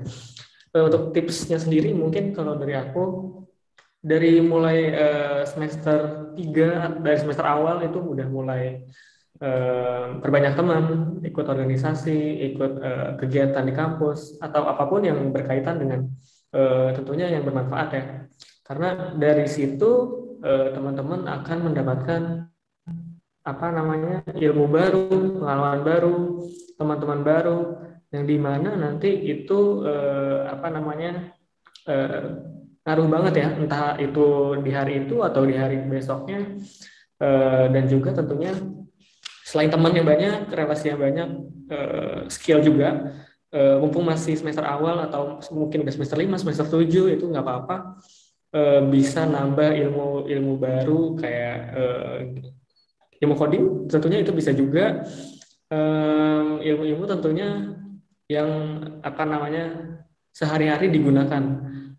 e, untuk tipsnya sendiri mungkin kalau dari aku dari mulai e, semester 3 dari semester awal itu udah mulai e, perbanyak teman, ikut organisasi, ikut e, kegiatan di kampus atau apapun yang berkaitan dengan e, tentunya yang bermanfaat ya. Karena dari situ Eh, teman-teman uh, akan mendapatkan apa namanya ilmu baru, pengalaman baru, teman-teman baru yang di mana nanti itu uh, apa namanya eh, ngaruh banget ya entah itu di hari itu atau di hari besoknya uh, dan juga tentunya selain teman yang banyak, relasi yang banyak, uh, skill juga Uh, mumpung masih semester awal atau mungkin udah semester lima semester tujuh itu nggak apa-apa Eh, bisa nambah ilmu ilmu baru kayak uh, ilmu coding tentunya itu bisa juga eh, ilmu-ilmu tentunya yang apa namanya sehari-hari digunakan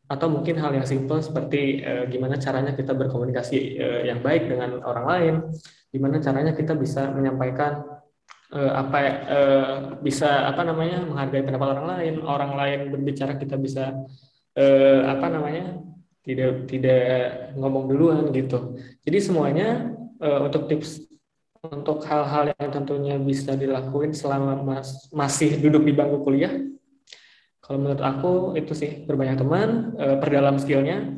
atau mungkin hal yang simpel seperti uh, gimana caranya kita berkomunikasi uh, yang baik dengan orang lain, gimana caranya kita bisa menyampaikan uh, apa bisa apa namanya menghargai pendapat orang lain, orang lain berbicara kita bisa apa namanya tidak tidak ngomong duluan gitu. Jadi semuanya uh, untuk tips untuk hal-hal yang tentunya bisa dilakuin selama mas, masih duduk di bangku kuliah. Kalau menurut aku itu sih berbanyak teman, uh, eh, perdalam skillnya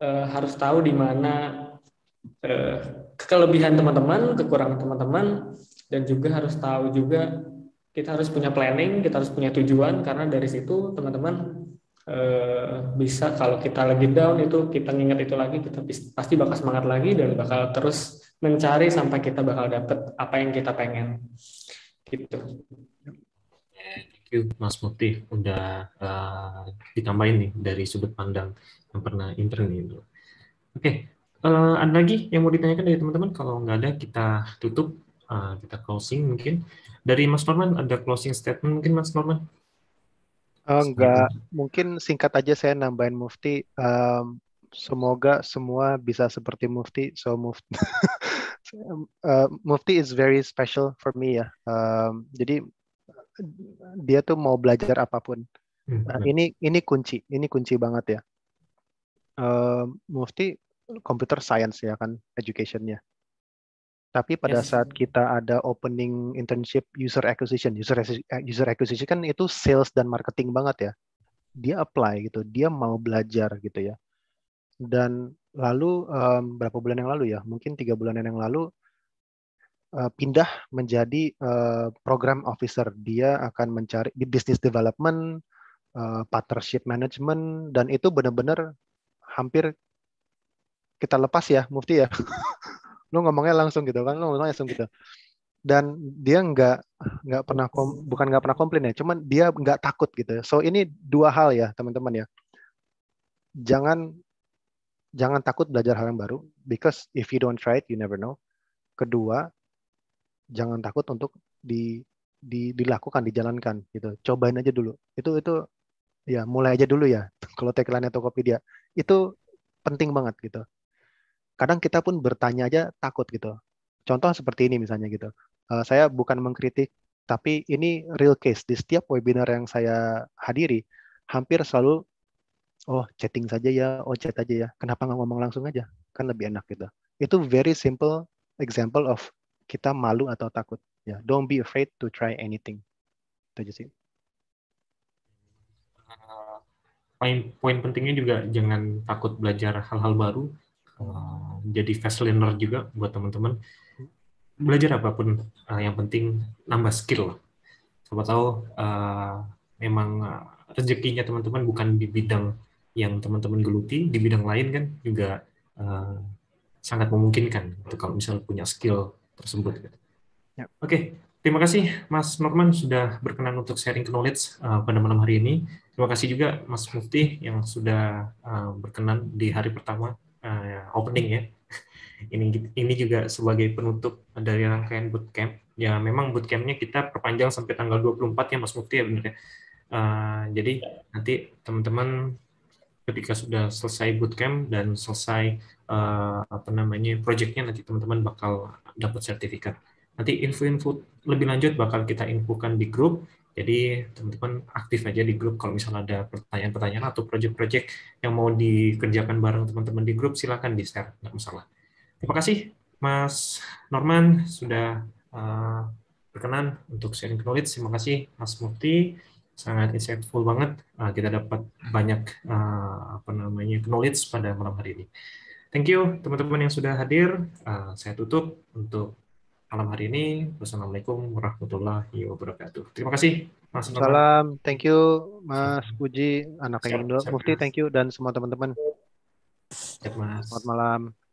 uh, harus tahu di mana uh, kelebihan teman-teman, kekurangan teman-teman, dan juga harus tahu juga kita harus punya planning, kita harus punya tujuan karena dari situ teman-teman Eh, bisa kalau kita lagi down itu kita ingat itu lagi kita pasti bakal semangat lagi dan bakal terus mencari sampai kita bakal dapet apa yang kita pengen gitu. Thank you Mas Mukti udah uh, ditambahin nih dari sudut pandang yang pernah intern itu. Oke, okay. uh, eh, ada lagi yang mau ditanyakan dari teman-teman? Kalau nggak ada kita tutup, uh, kita closing mungkin. Dari Mas Norman ada closing statement mungkin Mas Norman? Oh, enggak, mungkin singkat aja saya nambahin Mufti. Um, semoga semua bisa seperti Mufti. So Mufti, uh, Mufti is very special for me ya. Um, jadi dia tuh mau belajar apapun. Hmm, nah, ini ini kunci, ini kunci banget ya. Uh, Mufti computer science ya kan educationnya. Tapi pada yes. saat kita ada opening internship user acquisition, user eh, user acquisition kan itu sales dan marketing banget ya. Dia apply gitu, dia mau belajar gitu ya. Dan lalu um, berapa bulan yang lalu ya, mungkin tiga bulan yang lalu uh, pindah menjadi uh, program officer. Dia akan mencari di business development, uh, partnership management, dan itu benar-benar hampir kita lepas ya, Mufti ya. lu ngomongnya langsung gitu kan lu ngomongnya langsung gitu dan dia nggak nggak pernah kom, bukan nggak pernah komplain ya cuman dia nggak takut gitu ya. so ini dua hal ya teman-teman ya jangan jangan takut belajar hal yang baru because if you don't try it you never know kedua jangan takut untuk di, di dilakukan dijalankan gitu cobain aja dulu itu itu ya mulai aja dulu ya kalau tagline Tokopedia itu penting banget gitu kadang kita pun bertanya aja takut gitu. Contoh seperti ini misalnya gitu. Uh, saya bukan mengkritik, tapi ini real case di setiap webinar yang saya hadiri hampir selalu oh chatting saja ya, oh chat aja ya. Kenapa nggak ngomong langsung aja? Kan lebih enak gitu. Itu very simple example of kita malu atau takut. Ya, yeah. don't be afraid to try anything. Itu aja sih. Eh, poin, poin pentingnya juga jangan takut belajar hal-hal baru, Eh, jadi fast learner juga buat teman-teman belajar apapun uh, yang penting nambah skill siapa tahu uh, eh, memang rezekinya teman-teman bukan di bidang yang teman-teman geluti di bidang lain kan juga uh, sangat memungkinkan itu kalau misal punya skill tersebut gitu. ya. Oke, okay. terima kasih Mas Norman sudah berkenan untuk sharing knowledge uh, pada malam hari ini. Terima kasih juga Mas Mufti yang sudah uh, berkenan di hari pertama uh, opening ya. Ini ini juga sebagai penutup dari rangkaian bootcamp. Ya memang bootcampnya kita perpanjang sampai tanggal 24 ya Mas Mukti ya benar ya. Uh, jadi nanti teman-teman ketika sudah selesai bootcamp dan selesai uh, apa namanya proyeknya nanti teman-teman bakal dapat sertifikat. Nanti info-info lebih lanjut bakal kita infokan di grup jadi teman-teman aktif aja di grup kalau misalnya ada pertanyaan-pertanyaan atau project-project yang mau dikerjakan bareng teman-teman di grup silahkan di share nggak masalah. Terima kasih Mas Norman sudah eh, berkenan untuk sharing knowledge. Terima kasih Mas Mufti sangat insightful banget. Eh, kita dapat banyak uh, apa namanya knowledge pada malam hari ini. Thank you teman-teman yang sudah hadir. saya tutup untuk malam hari ini. Wassalamualaikum warahmatullahi wabarakatuh. Terima kasih. Mas Salam, thank you Mas Puji, anak yang Mufti, thank you dan semua teman-teman. Selamat malam.